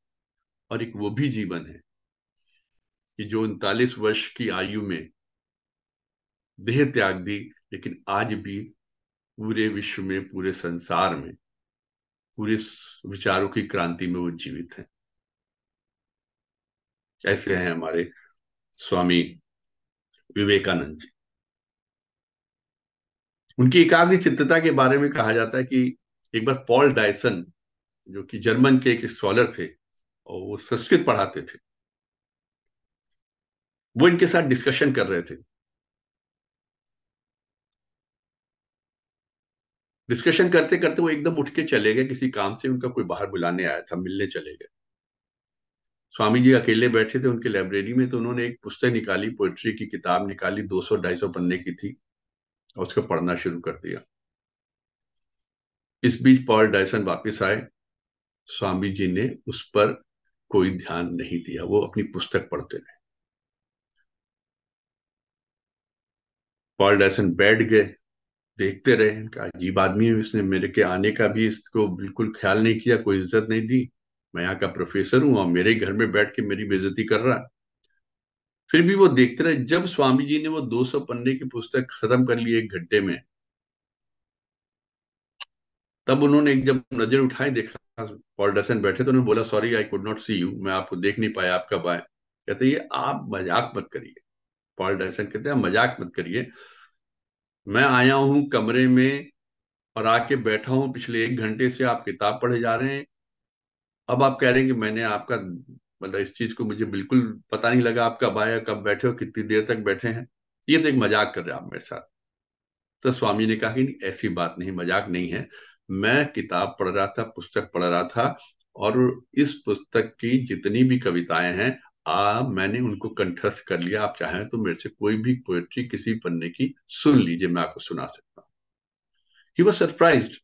और एक वो भी जीवन है कि जो उनतालीस वर्ष की आयु में देह त्याग दी लेकिन आज भी पूरे विश्व में पूरे संसार में पूरे विचारों की क्रांति में वो जीवित है ऐसे हैं हमारे स्वामी विवेकानंद जी उनकी एकाग्र चित्तता के बारे में कहा जाता है कि एक बार पॉल डायसन जो कि जर्मन के एक स्कॉलर थे और वो संस्कृत पढ़ाते थे वो इनके साथ डिस्कशन कर रहे थे डिस्कशन करते करते वो एकदम उठ के चले गए किसी काम से उनका कोई बाहर बुलाने आया था मिलने चले गए स्वामी जी अकेले बैठे थे उनके लाइब्रेरी में तो उन्होंने एक पुस्तक निकाली पोइट्री की किताब निकाली 200-250 पन्ने की थी और उसको पढ़ना शुरू कर दिया इस बीच पॉल डायसन वापस आए स्वामी जी ने उस पर कोई ध्यान नहीं दिया वो अपनी पुस्तक पढ़ते रहे पॉल डायसन बैठ गए देखते रहे अजीब आदमी है इसने मेरे के आने का भी इसको बिल्कुल ख्याल नहीं किया कोई इज्जत नहीं दी मैं यहाँ का प्रोफेसर हूं और मेरे घर में बैठ के मेरी बेजती कर रहा है फिर भी वो देखते रहे जब स्वामी जी ने वो 200 पन्ने की पुस्तक खत्म कर ली एक घंटे में तब उन्होंने एक जब नजर उठाई देखा डसन बैठे तो उन्होंने बोला sorry I could not see you मैं आपको देख नहीं पाया आप कब आए कहते ये आप मजाक मत करिए पॉल डसन कहते हैं मजाक मत करिए मैं आया हूं कमरे में और आके बैठा हूं पिछले एक घंटे से आप किताब पढ़े जा रहे हैं अब आप कह रहे हैं कि मैंने आपका मतलब इस चीज को मुझे बिल्कुल पता नहीं लगा आप कब आए कब बैठे हो कितनी देर तक बैठे हैं ये तो एक मजाक कर रहे हैं आप मेरे साथ तो स्वामी ने कहा कि ऐसी बात नहीं मजाक नहीं है मैं किताब पढ़ रहा था पुस्तक पढ़ रहा था और इस पुस्तक की जितनी भी कविताएं हैं आ मैंने उनको कंठस्थ कर लिया आप चाहें तो मेरे से कोई भी पोएट्री किसी पन्ने की सुन लीजिए मैं आपको सुना सकता हूं ही वॉज सरप्राइज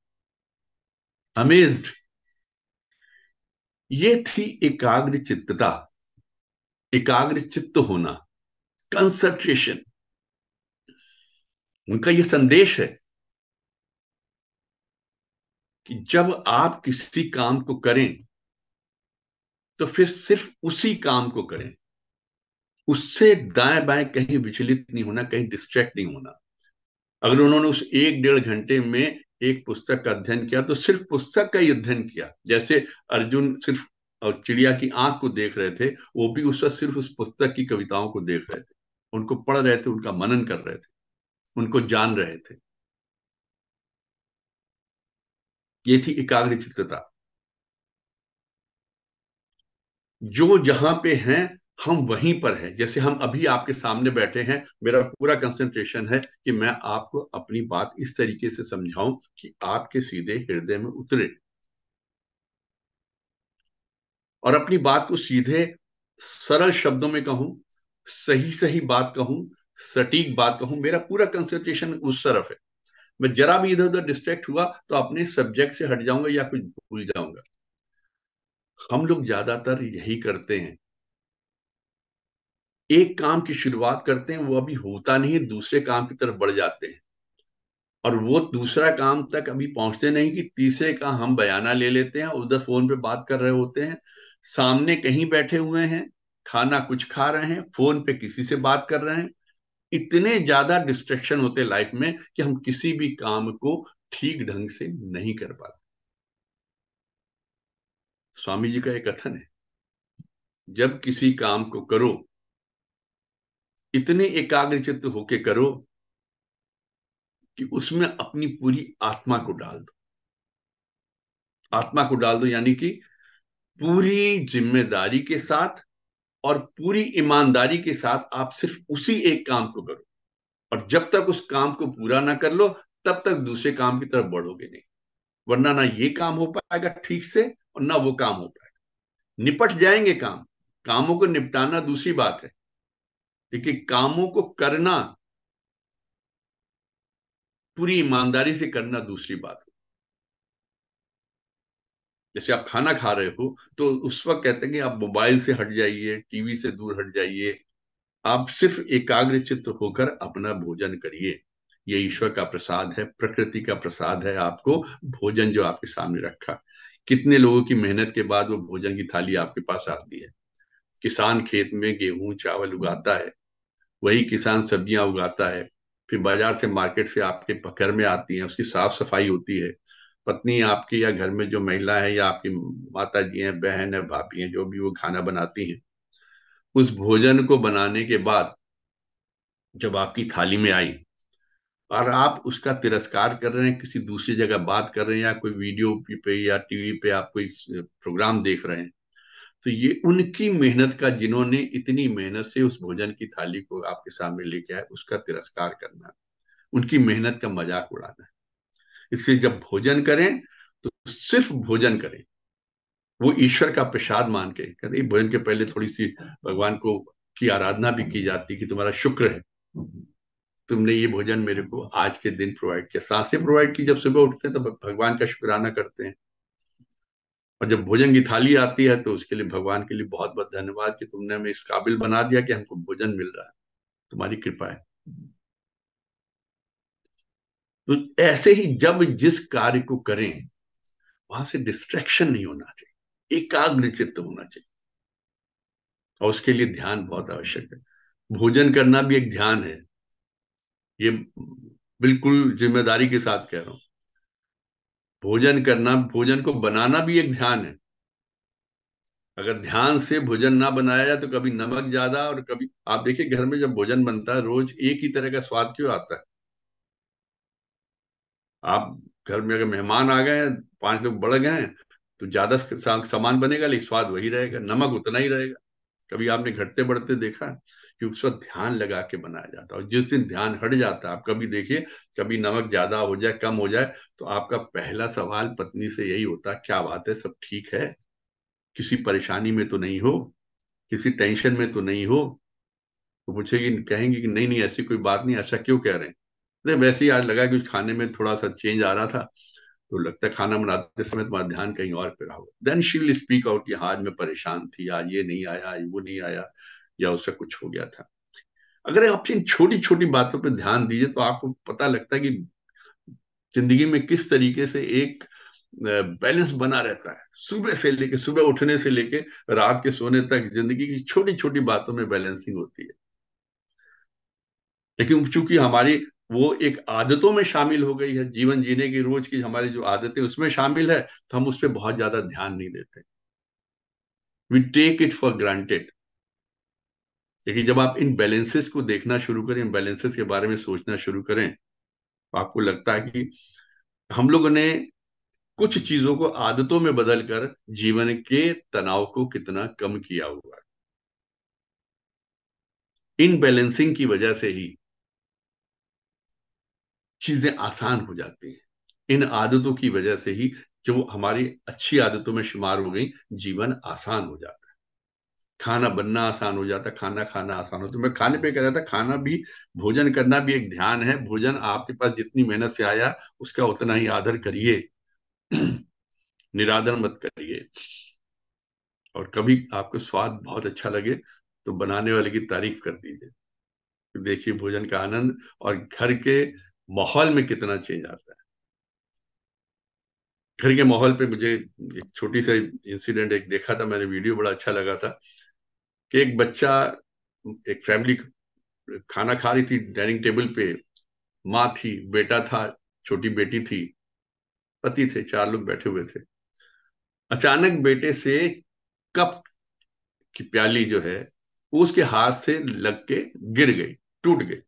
अमेज्ड ये थी एकाग्र चित्तता एकाग्र चित्त होना कंसंट्रेशन उनका यह संदेश है कि जब आप किसी काम को करें तो फिर सिर्फ उसी काम को करें उससे दाएं बाएं कहीं विचलित नहीं होना कहीं डिस्ट्रैक्ट नहीं होना अगर उन्होंने उस एक डेढ़ घंटे में एक पुस्तक का अध्ययन किया तो सिर्फ पुस्तक का ही अध्ययन किया जैसे अर्जुन सिर्फ चिड़िया की आंख को देख रहे थे वो भी उस वक्त सिर्फ उस पुस्तक की कविताओं को देख रहे थे उनको पढ़ रहे थे उनका मनन कर रहे थे उनको जान रहे थे ये थी एकाग्र चित्रता जो जहां पे हैं हम वहीं पर हैं जैसे हम अभी आपके सामने बैठे हैं मेरा पूरा कंसंट्रेशन है कि मैं आपको अपनी बात इस तरीके से समझाऊं कि आपके सीधे हृदय में उतरे और अपनी बात को सीधे सरल शब्दों में कहूं सही सही बात कहूं सटीक बात कहूं मेरा पूरा कंसंट्रेशन उस तरफ है मैं जरा भी इधर उधर डिस्ट्रैक्ट हुआ तो अपने सब्जेक्ट से हट जाऊंगा या कुछ भूल जाऊंगा हम लोग ज्यादातर यही करते हैं एक काम की शुरुआत करते हैं वो अभी होता नहीं दूसरे काम की तरफ बढ़ जाते हैं और वो दूसरा काम तक अभी पहुंचते नहीं कि तीसरे का हम बयाना ले लेते हैं उधर फोन पे बात कर रहे होते हैं सामने कहीं बैठे हुए हैं खाना कुछ खा रहे हैं फोन पे किसी से बात कर रहे हैं इतने ज्यादा डिस्ट्रेक्शन होते लाइफ में कि हम किसी भी काम को ठीक ढंग से नहीं कर पाते स्वामी जी का एक कथन है जब किसी काम को करो इतने एकाग्र चित्त होके करो कि उसमें अपनी पूरी आत्मा को डाल दो आत्मा को डाल दो यानी कि पूरी जिम्मेदारी के साथ और पूरी ईमानदारी के साथ आप सिर्फ उसी एक काम को करो और जब तक उस काम को पूरा ना कर लो तब तक दूसरे काम की तरफ बढ़ोगे नहीं वरना ना ये काम हो पाएगा ठीक से और ना वो काम हो पाएगा निपट जाएंगे काम कामों को निपटाना दूसरी बात है लेकिन कामों को करना पूरी ईमानदारी से करना दूसरी बात है जैसे आप खाना खा रहे हो तो उस वक्त कहते हैं कि आप मोबाइल से हट जाइए टीवी से दूर हट जाइए आप सिर्फ एकाग्र चित्र होकर अपना भोजन करिए यह ईश्वर का प्रसाद है प्रकृति का प्रसाद है आपको भोजन जो आपके सामने रखा कितने लोगों की मेहनत के बाद वो भोजन की थाली आपके पास आती है किसान खेत में गेहूं चावल उगाता है वही किसान सब्जियां उगाता है फिर बाजार से मार्केट से आपके घर में आती हैं उसकी साफ सफाई होती है पत्नी आपकी या घर में जो महिला है या आपकी माता जी हैं बहन है भाभी हैं जो भी वो खाना बनाती हैं उस भोजन को बनाने के बाद जब आपकी थाली में आई और आप उसका तिरस्कार कर रहे हैं किसी दूसरी जगह बात कर रहे हैं या कोई वीडियो पे या टीवी पे आप कोई प्रोग्राम देख रहे हैं तो ये उनकी मेहनत का जिन्होंने इतनी मेहनत से उस भोजन की थाली को आपके सामने लेके आए उसका तिरस्कार करना उनकी मेहनत का मजाक उड़ाना इसलिए जब भोजन करें तो सिर्फ भोजन करें वो ईश्वर का प्रसाद मान के कहते भोजन के पहले थोड़ी सी भगवान को की आराधना भी की जाती कि तुम्हारा शुक्र है तुमने ये भोजन मेरे को आज के दिन प्रोवाइड किया सांसें प्रोवाइड की जब सुबह उठते हैं तो भगवान का शुक्राना करते हैं और जब भोजन की थाली आती है तो उसके लिए भगवान के लिए बहुत बहुत धन्यवाद कि तुमने हमें इस काबिल बना दिया कि हमको भोजन मिल रहा है तुम्हारी कृपा है तो ऐसे ही जब जिस कार्य को करें वहां से डिस्ट्रैक्शन नहीं होना चाहिए एकाग्र चित्त होना चाहिए और उसके लिए ध्यान बहुत आवश्यक है भोजन करना भी एक ध्यान है ये बिल्कुल जिम्मेदारी के साथ कह रहा हूं भोजन करना भोजन को बनाना भी एक ध्यान है अगर ध्यान से भोजन ना बनाया जाए तो कभी नमक ज्यादा और कभी आप देखिए घर में जब भोजन बनता है रोज एक ही तरह का स्वाद क्यों आता है आप घर में अगर मेहमान आ गए पांच लोग बढ़ गए तो ज्यादा सामान बनेगा लेकिन स्वाद वही रहेगा नमक उतना ही रहेगा कभी आपने घटते बढ़ते देखा कि उसका ध्यान लगा के बनाया जाता है और जिस दिन ध्यान हट जाता है आप कभी देखिए कभी नमक ज्यादा हो जाए कम हो जाए तो आपका पहला सवाल पत्नी से यही होता है क्या बात है सब ठीक है किसी परेशानी में तो नहीं हो किसी टेंशन में तो नहीं हो तो पूछेगी कहेंगे कि नहीं नहीं ऐसी कोई बात नहीं ऐसा क्यों कह रहे हैं तो वैसे ही आज लगा कि खाने में थोड़ा सा चेंज आ रहा था तो लगता है खाना बनाते समय तुम्हारा ध्यान कहीं और पे रहा हो then she will speak out कि हाँ, आज मैं परेशान थी आज ये नहीं आया आज वो नहीं आया या उसका कुछ हो गया था अगर आप इन छोटी छोटी बातों पर ध्यान दीजिए तो आपको पता लगता है कि जिंदगी में किस तरीके से एक बैलेंस बना रहता है सुबह से लेके सुबह उठने से लेके रात के सोने तक जिंदगी की छोटी छोटी बातों में बैलेंसिंग होती है लेकिन चूंकि हमारी वो एक आदतों में शामिल हो गई है जीवन जीने की रोज की हमारी जो आदतें उसमें शामिल है तो हम उस पर बहुत ज्यादा ध्यान नहीं देते we take it for granted लेकिन जब आप इन बैलेंसेस को देखना शुरू करें बैलेंसेस के बारे में सोचना शुरू करें तो आपको लगता है कि हम लोगों ने कुछ चीजों को आदतों में बदलकर जीवन के तनाव को कितना कम किया हुआ है इन बैलेंसिंग की वजह से ही चीजें आसान हो जाती हैं इन आदतों की वजह से ही जो हमारी अच्छी आदतों में शुमार हो गई जीवन आसान हो जाता है खाना बनना आसान हो जाता खाना खाना आसान होता मैं खाने पे कह रहा था खाना भी भोजन करना भी एक ध्यान है भोजन आपके पास जितनी मेहनत से आया उसका उतना ही आदर करिए <clears throat> निरादर मत करिए और कभी आपको स्वाद बहुत अच्छा लगे तो बनाने वाले की तारीफ कर दीजिए देखिए भोजन का आनंद और घर के माहौल में कितना चेंज आता है घर के माहौल पे मुझे एक छोटी सा इंसिडेंट एक देखा था मैंने वीडियो बड़ा अच्छा लगा था कि एक बच्चा एक फैमिली खाना खा रही थी डाइनिंग टेबल पे माँ थी बेटा था छोटी बेटी थी पति थे चार लोग बैठे हुए थे अचानक बेटे से कप की प्याली जो है उसके हाथ से लग के गिर गई टूट गई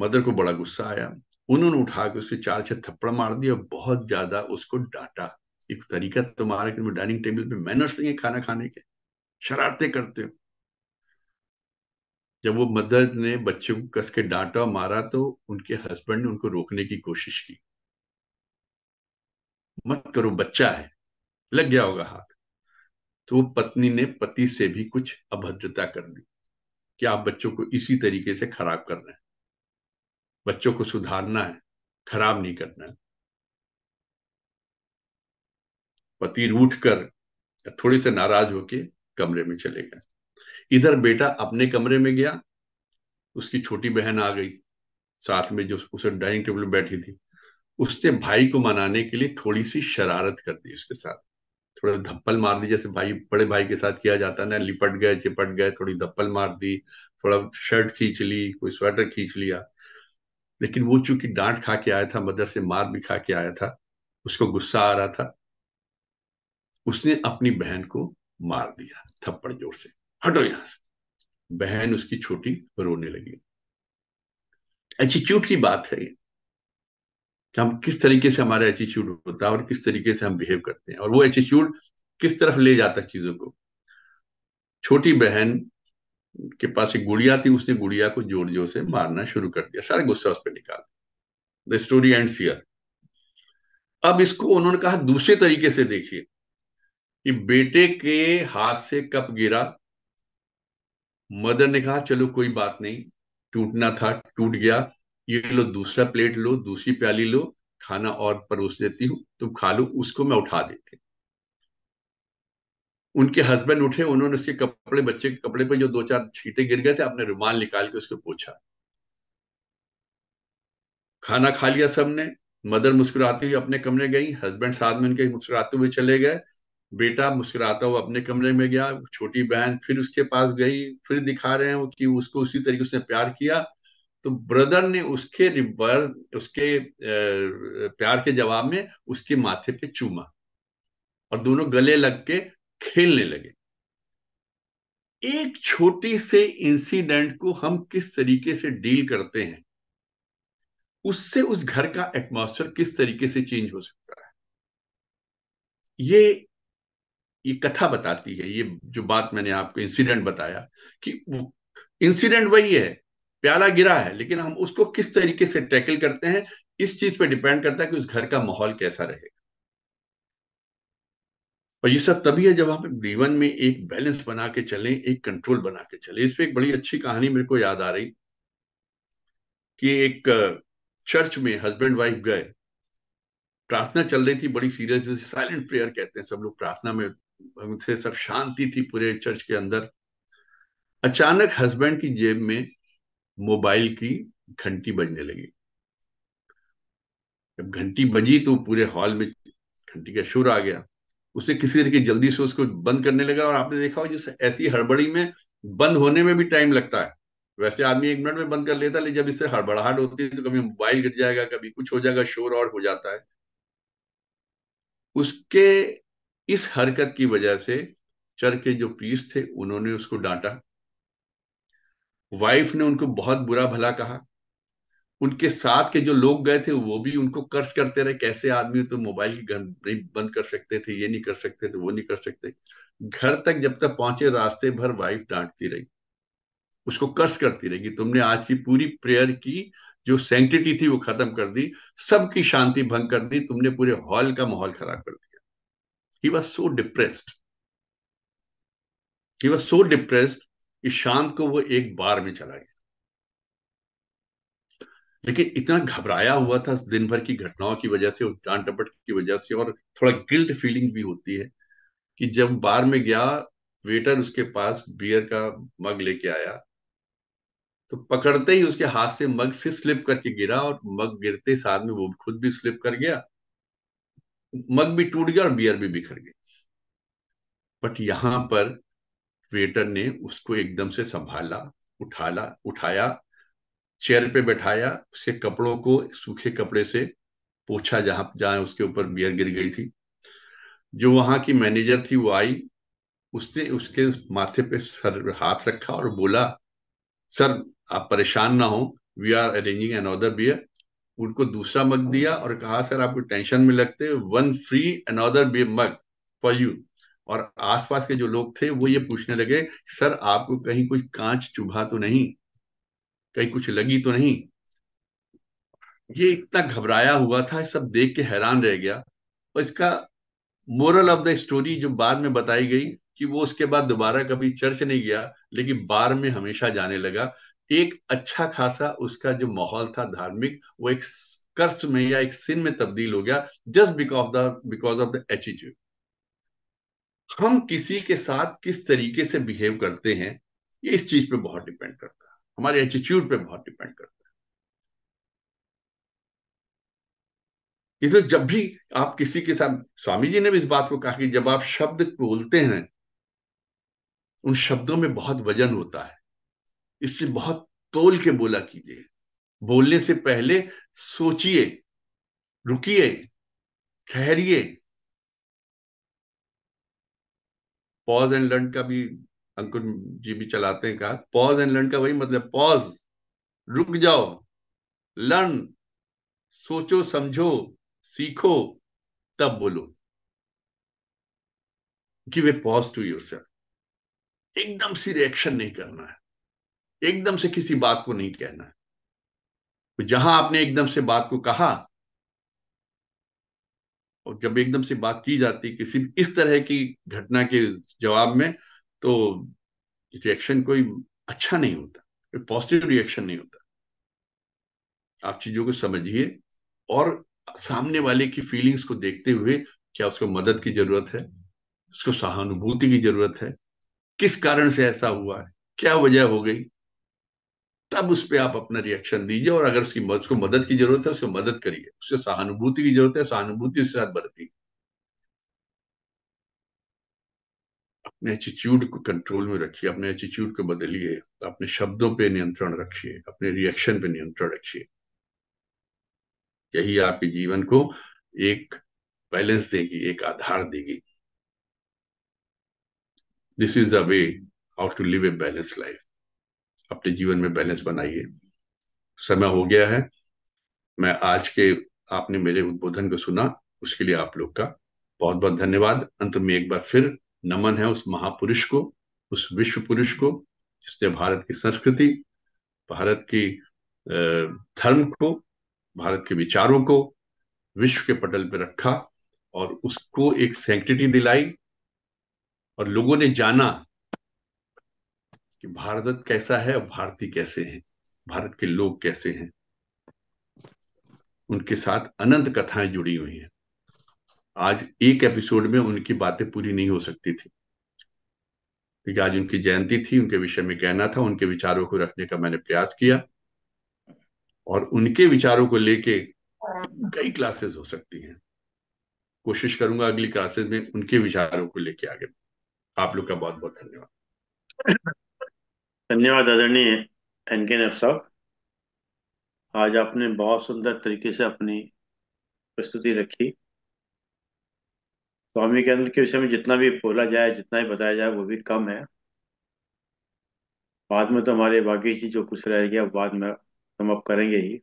मदर को बड़ा गुस्सा आया उन्होंने उठा के उसके चार छह थप्पड़ मार दिया और बहुत ज्यादा उसको डांटा एक तरीका तो तुम्हारा कि तुम डाइनिंग टेबल पे मैनर्स नहीं है खाना खाने के शरारते करते हो जब वो मदर ने बच्चों को कस के डांटा मारा तो उनके हस्बैंड ने उनको रोकने की कोशिश की मत करो बच्चा है लग गया होगा हाथ तो पत्नी ने पति से भी कुछ अभद्रता कर दी कि आप बच्चों को इसी तरीके से खराब करना है बच्चों को सुधारना है खराब नहीं करना है पति रूठ कर थोड़े से नाराज होके कमरे में चले गए इधर बेटा अपने कमरे में गया उसकी छोटी बहन आ गई साथ में जो उसे डाइनिंग टेबल बैठी थी उसने भाई को मनाने के लिए थोड़ी सी शरारत कर दी उसके साथ थोड़ा धप्पल मार दी जैसे भाई बड़े भाई के साथ किया जाता ना लिपट गए चिपट गए थोड़ी धप्पल मार दी थोड़ा शर्ट खींच ली कोई स्वेटर खींच लिया लेकिन वो चूंकि डांट खा के आया था मदर से मार भी खा के आया था उसको गुस्सा आ रहा था उसने अपनी बहन को मार दिया थप्पड़ जोर से हटो यहां से बहन उसकी छोटी रोने लगी एटीट्यूड की बात है कि हम किस तरीके से हमारा एटीट्यूड होता है और किस तरीके से हम बिहेव करते हैं और वो एटीट्यूड किस तरफ ले जाता है चीजों को छोटी बहन के पास एक गुड़िया थी उसने गुड़िया को जोर जोर से मारना शुरू कर दिया सारा गुस्सा उस पर निकाल द स्टोरी एंड सियर अब इसको उन्होंने कहा दूसरे तरीके से देखिए कि बेटे के हाथ से कप गिरा मदर ने कहा चलो कोई बात नहीं टूटना था टूट गया ये लो दूसरा प्लेट लो दूसरी प्याली लो खाना और परोस देती हूं तुम खा लो उसको मैं उठा देती उनके हस्बैंड उठे उन्होंने उसके कपड़े बच्चे के कपड़े पर जो दो चार छीटे गिर गए थे अपने रुमाल निकाल के उसको पूछा खाना खा लिया सबने मदर मुस्कुराती हुई अपने कमरे गई हस्बैंड साथ में उनके मुस्कुराते हुए चले गए बेटा मुस्कुराता हुआ अपने कमरे में गया छोटी बहन फिर उसके पास गई फिर दिखा रहे हैं कि उसको उसी तरीके से प्यार किया तो ब्रदर ने उसके रिवर्स उसके प्यार के जवाब में उसके माथे पे चूमा और दोनों गले लग के खेलने लगे एक छोटी से इंसिडेंट को हम किस तरीके से डील करते हैं उससे उस घर का एटमॉस्फेयर किस तरीके से चेंज हो सकता है ये ये कथा बताती है ये जो बात मैंने आपको इंसिडेंट बताया कि इंसिडेंट वही है प्याला गिरा है लेकिन हम उसको किस तरीके से टैकल करते हैं इस चीज पे डिपेंड करता है कि उस घर का माहौल कैसा रहेगा और ये सब तभी है जब आप जीवन में एक बैलेंस बना के चले एक कंट्रोल बना के चले इस पर एक बड़ी अच्छी कहानी मेरे को याद आ रही कि एक चर्च में हस्बैंड वाइफ गए प्रार्थना चल रही थी बड़ी सीरियस साइलेंट प्रेयर कहते हैं सब लोग प्रार्थना में से सब शांति थी पूरे चर्च के अंदर अचानक हस्बैंड की जेब में मोबाइल की घंटी बजने लगी जब घंटी बजी तो पूरे हॉल में घंटी का शोर आ गया उसे किसी तरीके जल्दी से उसको बंद करने लगा और आपने देखा हो जिस ऐसी हड़बड़ी में बंद होने में भी टाइम लगता है वैसे आदमी एक मिनट में बंद कर लेता लेकिन जब इससे हड़बड़ाहट होती है तो कभी मोबाइल गिर जाएगा कभी कुछ हो जाएगा शोर और हो जाता है उसके इस हरकत की वजह से चर के जो पीस थे उन्होंने उसको डांटा वाइफ ने उनको बहुत बुरा भला कहा उनके साथ के जो लोग गए थे वो भी उनको कर्ज करते रहे कैसे आदमी तो मोबाइल की घर नहीं बंद कर सकते थे ये नहीं कर सकते थे वो नहीं कर सकते घर तक जब तक पहुंचे रास्ते भर वाइफ डांटती रही उसको कर्ज करती रही कि तुमने आज की पूरी प्रेयर की जो सेंटिटी थी वो खत्म कर दी सबकी शांति भंग कर दी तुमने पूरे हॉल का माहौल खराब कर दिया he was so depressed he was so depressed कि शाम को वो एक बार में चला गया लेकिन इतना घबराया हुआ था दिन भर की घटनाओं की वजह से डांट डपट की वजह से और थोड़ा गिल्ट फीलिंग भी होती है कि जब बार में गया वेटर उसके पास बियर का मग लेके आया तो पकड़ते ही उसके हाथ से मग फिर स्लिप करके गिरा और मग गिरते साथ में वो खुद भी स्लिप कर गया मग भी टूट गया और बियर भी बिखर गई बट यहां पर वेटर ने उसको एकदम से संभाला उठाला उठाया चेयर पे बैठाया उसके कपड़ों को सूखे कपड़े से पोछा जहां जहां उसके ऊपर बियर गिर गई थी जो वहां की मैनेजर थी वो आई उसने उसके माथे पे सर हाथ रखा और बोला सर आप परेशान ना हो we are arranging another beer उनको दूसरा मग दिया हाँ। और कहा सर आपको टेंशन में लगते one free another B mug for you और आसपास के जो लोग थे वो ये पूछने लगे सर आपको कहीं कुछ कांच चुभा तो नहीं कहीं कुछ लगी तो नहीं ये इतना घबराया हुआ था सब देख के हैरान रह गया और इसका मोरल ऑफ द स्टोरी जो बाद में बताई गई कि वो उसके बाद दोबारा कभी चर्च नहीं गया लेकिन बार में हमेशा जाने लगा एक अच्छा खासा उसका जो माहौल था धार्मिक वो एक कर्ज में या एक सिन में तब्दील हो गया just because the because of the attitude हम किसी के साथ किस तरीके से बिहेव करते हैं ये इस चीज पे बहुत डिपेंड करता है हमारे एटीट्यूड पे बहुत डिपेंड करता है इसलिए तो जब भी आप किसी के साथ स्वामी जी ने भी इस बात को कहा कि जब आप शब्द बोलते हैं उन शब्दों में बहुत वजन होता है इससे बहुत तोल के बोला कीजिए बोलने से पहले सोचिए रुकिए ठहरिए पॉज एंड लर्न का भी अंकुर जी भी चलाते हैं कहा पॉज एंड लर्न का वही मतलब पॉज रुक जाओ लर्न सोचो समझो सीखो तब बोलो give a pause to yourself एकदम सी रिएक्शन नहीं करना है एकदम से किसी बात को नहीं कहना है तो जहां आपने एकदम से बात को कहा और जब एकदम से बात की जाती किसी इस तरह की घटना के जवाब में तो रिएक्शन कोई अच्छा नहीं होता कोई पॉजिटिव रिएक्शन नहीं होता आप चीजों को समझिए और सामने वाले की फीलिंग्स को देखते हुए क्या उसको मदद की जरूरत है उसको सहानुभूति की जरूरत है किस कारण से ऐसा हुआ है क्या वजह हो गई तब उस पर आप अपना रिएक्शन दीजिए और अगर उसकी उसको मदद की जरूरत है उसको मदद करिए उससे सहानुभूति की जरूरत है सहानुभूति उसके साथ बरती अपने एटीट्यूड को कंट्रोल में रखिए अपने एटीट्यूड को बदलिए अपने शब्दों पे नियंत्रण रखिए अपने रिएक्शन पे नियंत्रण रखिए यही आपके जीवन को एक बैलेंस देगी एक आधार देगी this is the way how to live a balance life अपने जीवन में बैलेंस बनाइए समय हो गया है मैं आज के आपने मेरे उद्बोधन को सुना उसके लिए आप लोग का बहुत बहुत धन्यवाद अंत में एक बार फिर नमन है उस महापुरुष को उस विश्व पुरुष को जिसने भारत की संस्कृति भारत की धर्म को भारत के विचारों को विश्व के पटल पर रखा और उसको एक सेंटिटी दिलाई और लोगों ने जाना कि भारत कैसा है और भारतीय कैसे हैं भारत के लोग कैसे हैं उनके साथ अनंत कथाएं जुड़ी हुई हैं आज एक एपिसोड में उनकी बातें पूरी नहीं हो सकती थी क्योंकि आज उनकी जयंती थी उनके विषय में कहना था उनके विचारों को रखने का मैंने प्रयास किया और उनके विचारों को लेके कई क्लासेस हो सकती हैं कोशिश करूंगा अगली क्लासेस में उनके विचारों को लेके आगे आप लोग का बहुत बहुत धन्यवाद धन्यवाद आदरणीय एन के नफ साहब आज आपने बहुत सुंदर तरीके से अपनी प्रस्तुति रखी स्वामी केंद्र के विषय में जितना भी बोला जाए जितना भी बताया जाए वो भी कम है बाद में तो हमारे बाकी चीज जो कुछ रह गया बाद में हम अब करेंगे ही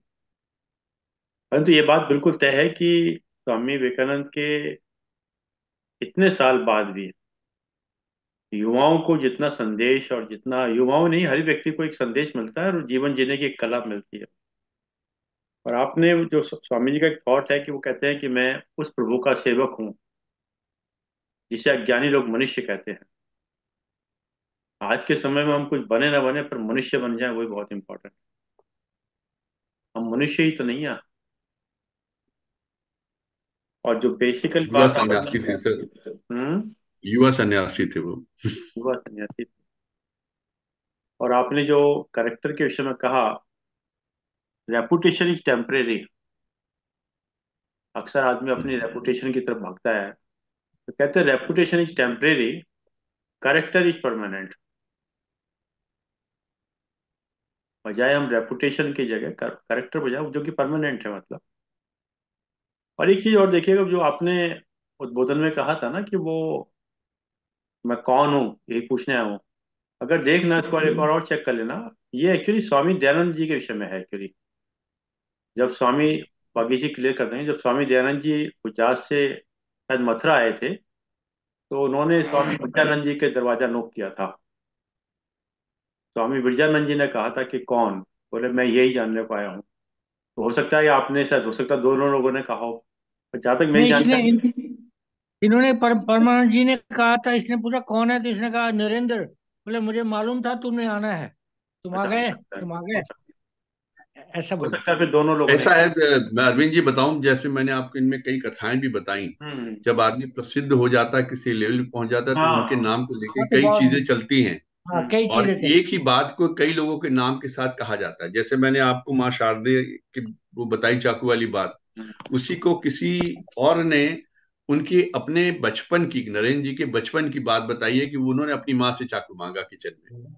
परंतु तो ये बात बिल्कुल तय है कि स्वामी विवेकानंद के इतने साल बाद भी युवाओं को जितना संदेश और जितना युवाओं नहीं हर व्यक्ति को एक संदेश मिलता है और जीवन जीने की एक कला मिलती है और आपने जो स्वामी जी का एक थॉट है कि वो कहते हैं कि मैं उस प्रभु का सेवक हूं जिसे अज्ञानी लोग मनुष्य कहते हैं आज के समय में हम कुछ बने ना बने पर मनुष्य बन जाए वही बहुत इंपॉर्टेंट हम मनुष्य ही तो नहीं है और जो बेसिकल बात हम्म युवा सन्यासी थे वो युवा सन्यासी थे और आपने जो करेक्टर के विषय में कहा रेपुटेशन इज टेम्परेरी अक्सर आदमी अपनी रेपुटेशन हम्म। की तरफ भागता है तो कहते हैं reputation is temporary character is permanent बजाय हम रेपुटेशन की जगह करेक्टर बजाय जो कि परमानेंट है मतलब और एक चीज और देखिएगा जो आपने उद्बोधन में कहा था ना कि वो मैं कौन हूँ यही पूछने आया हूँ अगर देखना इसको एक और, और चेक कर लेना ये एक्चुअली स्वामी दयानंद जी के विषय में है एक्चुअली जब स्वामी बागी जी क्लियर करते हैं जब स्वामी दयानंद जी गुजरात से शायद मथुरा आए थे तो उन्होंने स्वामी हाँ। विद्यानंद जी के दरवाजा नोक किया था स्वामी विद्यानंद जी ने कहा था कि कौन बोले मैं यही जानने को आया हूँ तो हो सकता है आपने शायद हो सकता है दोनों लोगों ने कहा हो जहाँ तक मेरी जानकारी इन्होंने पर, परमानंद जी ने कहा था इसने पूछा कौन है तो इसने कहा नरेंद्र बोले मुझे मालूम था तुमने आना है तुम आ अच्छा, गए अच्छा, तुम आ गए अच्छा। ऐसा बोल दोनों लोग ऐसा है अरविंद जी बताऊं जैसे मैंने आपको इनमें कई कथाएं भी बताई हम्म। जब आदमी प्रसिद्ध हो जाता है किसी लेवल पे पहुंच जाता है तो हाँ। तो उनके नाम को लेकर हाँ, तो कई चीजें चलती हैं हाँ, कई और एक ही बात को कई लोगों के नाम के साथ कहा जाता है जैसे मैंने आपको माँ शारदे की वो बताई चाकू वाली बात हम्म। उसी को किसी और ने उनके अपने बचपन की नरेंद्र जी के बचपन की बात बताइए कि उन्होंने अपनी माँ से चाकू मांगा किचन में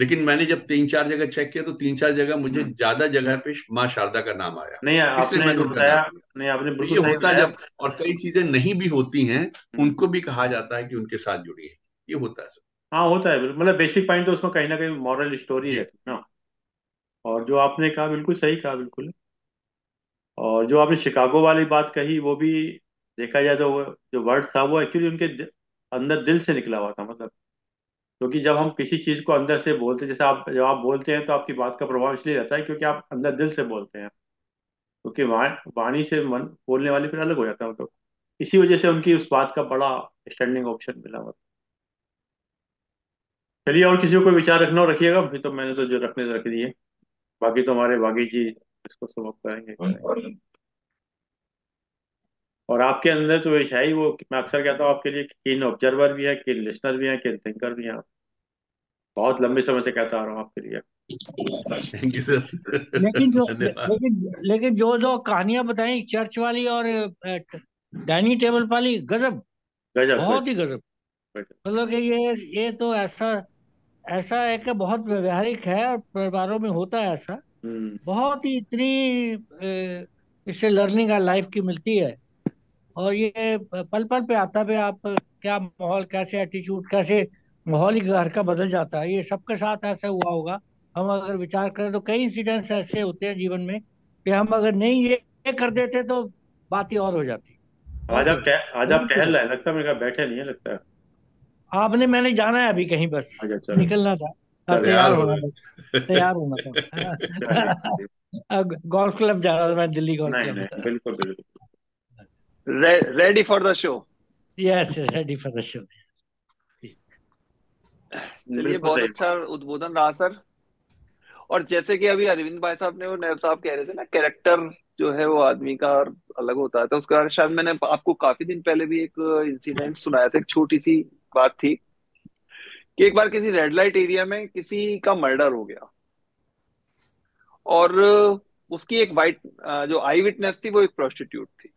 लेकिन मैंने जब तीन चार जगह चेक किया तो तीन चार जगह मुझे हम्म। ज्यादा जगह पे माँ शारदा का नाम आया नहीं आपने नहीं आपने तो ये होता जब और कई चीजें नहीं भी होती हैं हम्म। उनको भी कहा जाता है कि उनके साथ जुड़ी है ये होता है हाँ होता है मतलब बेसिक पॉइंट तो उसमें कहीं ना कहीं मॉरल स्टोरी है ना और जो आपने कहा बिल्कुल सही कहा बिल्कुल और जो आपने शिकागो वाली बात कही वो भी देखा जाए तो वो जो वर्ड था वो एक्चुअली उनके अंदर दिल से निकला हुआ था मतलब क्योंकि तो जब हम किसी चीज़ को अंदर से बोलते हैं जैसे आप जब आप बोलते हैं तो आपकी बात का प्रभाव इसलिए रहता है क्योंकि आप अंदर दिल से बोलते हैं क्योंकि वाणी से मन बोलने वाले फिर अलग हो जाता है मतलब तो इसी वजह से उनकी उस बात का बड़ा स्टैंडिंग ऑप्शन मिला मतलब चलिए और किसी को विचार रखना हो रखिएगा फिर तो मैंने तो जो रखने रख दिए बाकी तो हमारे बागी जी इसको समाप्त करेंगे और आपके अंदर तो एक है ही वो मैं अक्सर कहता हूँ आपके लिए किन ऑब्जर्वर भी है किन लिसनर भी है किन थिंकर भी है बहुत लंबे समय से कहता आ रहा हूँ आपके लिए लेकिन जो लेकिन लेकिन जो जो कहानियां बताई चर्च वाली और डाइनिंग टेबल वाली गजब गजब बहुत ही गजब मतलब कि ये ये तो ऐसा ऐसा है कि बहुत व्यवहारिक है और परिवारों में होता है ऐसा हम्म। बहुत ही इतनी इससे लर्निंग लाइफ की मिलती है और ये पल पल पे आता है आप क्या माहौल कैसे एटीट्यूड कैसे माहौल ही घर का बदल जाता है ये सबके साथ ऐसा हुआ होगा हम अगर विचार करें तो कई इंसिडेंट्स ऐसे होते हैं जीवन में कि हम अगर नहीं ये कर देते तो बात ही और हो जाती आज आप आज आप टहल रहे लगता है मेरे बैठे नहीं है लगता है आपने मैंने जाना है अभी कहीं बस अच्छा, अच्छा। निकलना तो था तैयार होना तैयार होना था गोल्फ <laughs> क्लब जा रहा था मैं दिल्ली गोल्फ क्लब बिल्कुल बिल्कुल Re- ready for the show. Yes, ready for the show. चलिए बहुत अच्छा उद्बोधन रहा सर और जैसे कि अभी अरविंद भाई साहब ने वो नैब साहब कह रहे थे ना कैरेक्टर जो है वो आदमी का अलग होता है तो उसका शायद मैंने आपको काफी दिन पहले भी एक इंसिडेंट सुनाया था एक छोटी सी बात थी कि एक बार किसी रेड लाइट एरिया में किसी का मर्डर हो गया और उसकी एक वाइट जो आई विटनेस थी वो एक प्रोस्टिट्यूट थी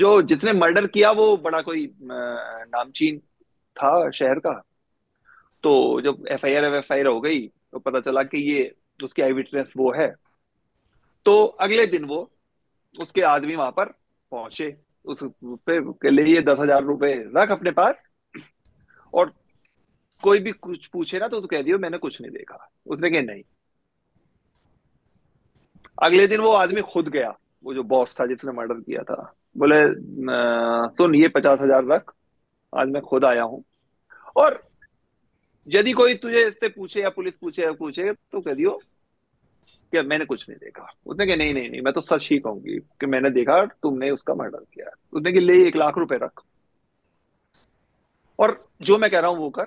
जो जिसने मर्डर किया वो बड़ा कोई नामचीन था शहर का तो जब F I R F I R हो गई तो पता चला कि ये उसकी आई विटनेस वो है तो अगले दिन वो उसके आदमी वहां पर पहुंचे उस पे के लिए दस हजार रुपए रख अपने पास और कोई भी कुछ पूछे ना तो तो कह दियो मैंने कुछ नहीं देखा उसने कहा नहीं अगले दिन वो आदमी खुद गया वो जो बॉस था जिसने मर्डर किया था बोले सुन ये पचास हजार रख आज मैं खुद आया हूं और यदि कोई तुझे इससे पूछे या पुलिस पूछे या पूछे तो कह दियो कि मैंने कुछ नहीं देखा उसने कहा नहीं नहीं नहीं मैं तो सच ही कहूंगी कि मैंने देखा तुमने उसका मर्डर किया उसने कि ले एक लाख रुपए रख और जो मैं कह रहा हूं वो कर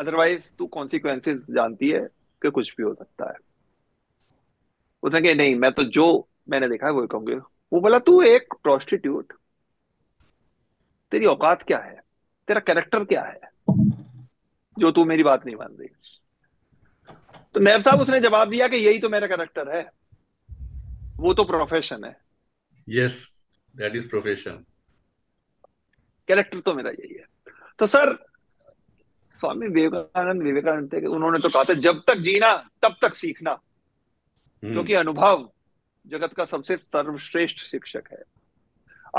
अदरवाइज तू कॉन्सिक्वेंसेस जानती है कि कुछ भी हो सकता है उसने कहा नहीं मैं तो जो मैंने देखा है वो कहूंगी वो बोला तू एक प्रोस्टिट्यूट तेरी औकात क्या है तेरा कैरेक्टर क्या है जो तू मेरी बात नहीं मान रही तो नैब साहब उसने जवाब दिया कि यही तो मेरा कैरेक्टर है वो तो प्रोफेशन है yes that is profession character तो मेरा यही है तो सर स्वामी विवेकानंद विवेकानंद थे उन्होंने तो कहा था जब तक जीना तब तक सीखना हम्म। क्योंकि तो अनुभव जगत का सबसे सर्वश्रेष्ठ शिक्षक है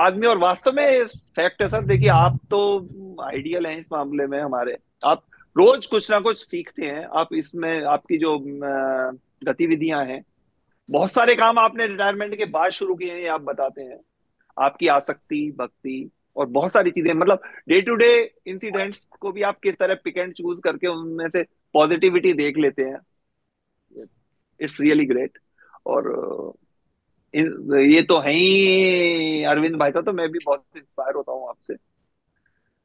आदमी और वास्तव में फैक्ट है सर देखिए आप तो आइडियल हैं इस मामले में हमारे आप रोज कुछ ना कुछ सीखते हैं आप इसमें आपकी जो गतिविधियां हैं बहुत सारे काम आपने रिटायरमेंट के बाद शुरू किए हैं आप बताते हैं आपकी आसक्ति भक्ति और बहुत सारी चीजें मतलब डे टू डे इंसिडेंट्स को भी आप किस तरह पिक एंड चूज करके उनमें से पॉजिटिविटी देख लेते हैं इट्स रियली ग्रेट और ये तो है ही अरविंद भाई का तो मैं भी बहुत इंस्पायर होता हूँ आपसे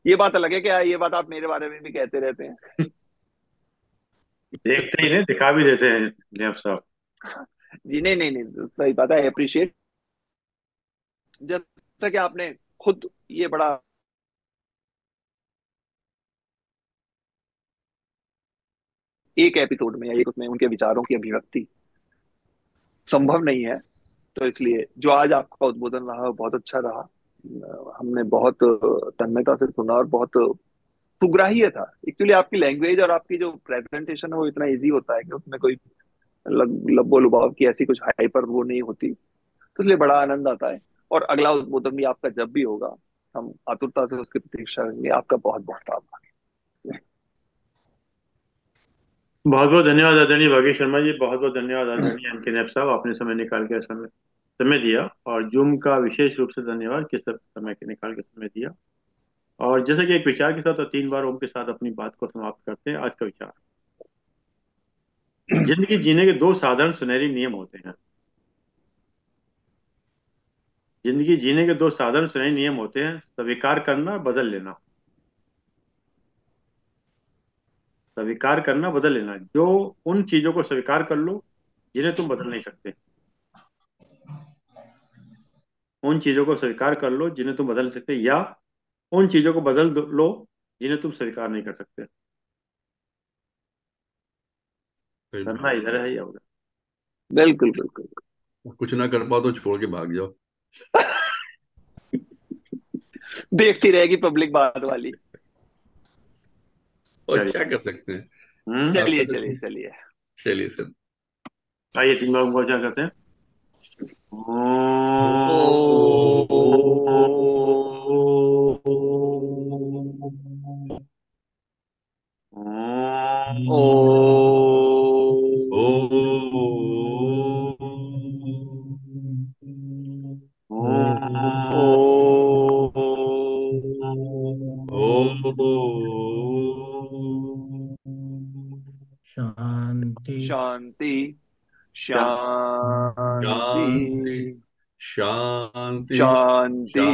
ये बात अलग है क्या ये बात आप मेरे बारे में भी कहते रहते हैं देखते ही नहीं दिखा भी देते हैं साहब जी नहीं नहीं नहीं तो सही बात है अप्रिशिएट जैसा कि आपने खुद ये बड़ा एक एपिसोड में या एक उसमें उनके विचारों की अभिव्यक्ति संभव नहीं है तो इसलिए जो आज आपका उद्बोधन रहा बहुत अच्छा रहा हमने बहुत तन्मयता से सुना और बहुत सुग्राह्य था एक्चुअली आपकी लैंग्वेज और आपकी जो प्रेजेंटेशन है वो इतना इजी होता है कि उसमें कोई लब्बो लुभाव की ऐसी कुछ हाइपर वो नहीं होती तो इसलिए बड़ा आनंद आता है और अगला उद्बोधन भी आपका जब भी होगा हम आतुरता से उसकी प्रतीक्षा करेंगे आपका बहुत बहुत आभार बहुत बहुत धन्यवाद आदरणीय भागेश शर्मा जी बहुत बहुत धन्यवाद आदरणीय एम के नेप साहब आपने समय निकाल के समय समय दिया और जूम का विशेष रूप से धन्यवाद कि सब समय के निकाल के समय दिया और जैसे कि एक विचार के साथ और तीन बार ओम के साथ अपनी बात को समाप्त करते हैं आज का विचार जिंदगी जीने के दो साधारण सुनहरी नियम होते हैं जिंदगी जीने के दो साधारण सुनहरी नियम होते हैं स्वीकार करना बदल लेना स्वीकार करना बदल लेना जो उन चीजों को स्वीकार कर लो जिन्हें तुम बदल नहीं सकते उन चीजों को स्वीकार कर लो जिन्हें तुम बदल सकते या उन चीजों को बदल लो जिन्हें तुम स्वीकार नहीं कर सकते इधर है या उधर बिल्कुल बिल्कुल कुछ ना कर पाओ तो छोड़ के भाग जाओ <laughs> देखती रहेगी पब्लिक बात वाली और क्या कर सकते हैं हम्म। चलिए चलिए चलिए चलिए सर आइए तीन वर्क क्या कहते हैं ओ शांति शांति शांति शांति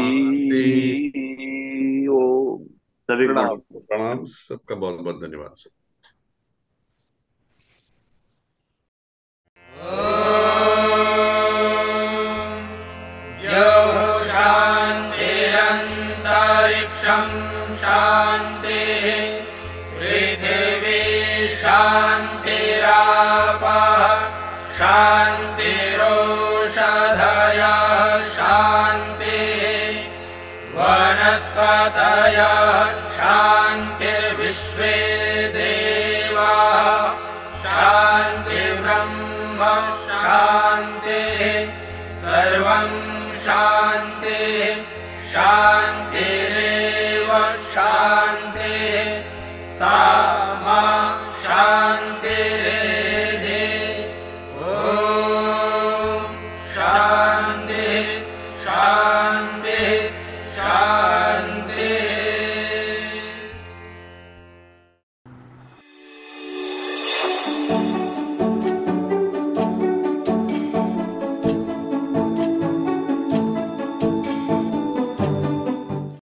ओम सभी प्रणाम सबका बहुत बहुत धन्यवाद देवाः शान्ति ब्रह्म शान्तेः सर्वं शान्तेः शान्तिरेव शान्तेः सा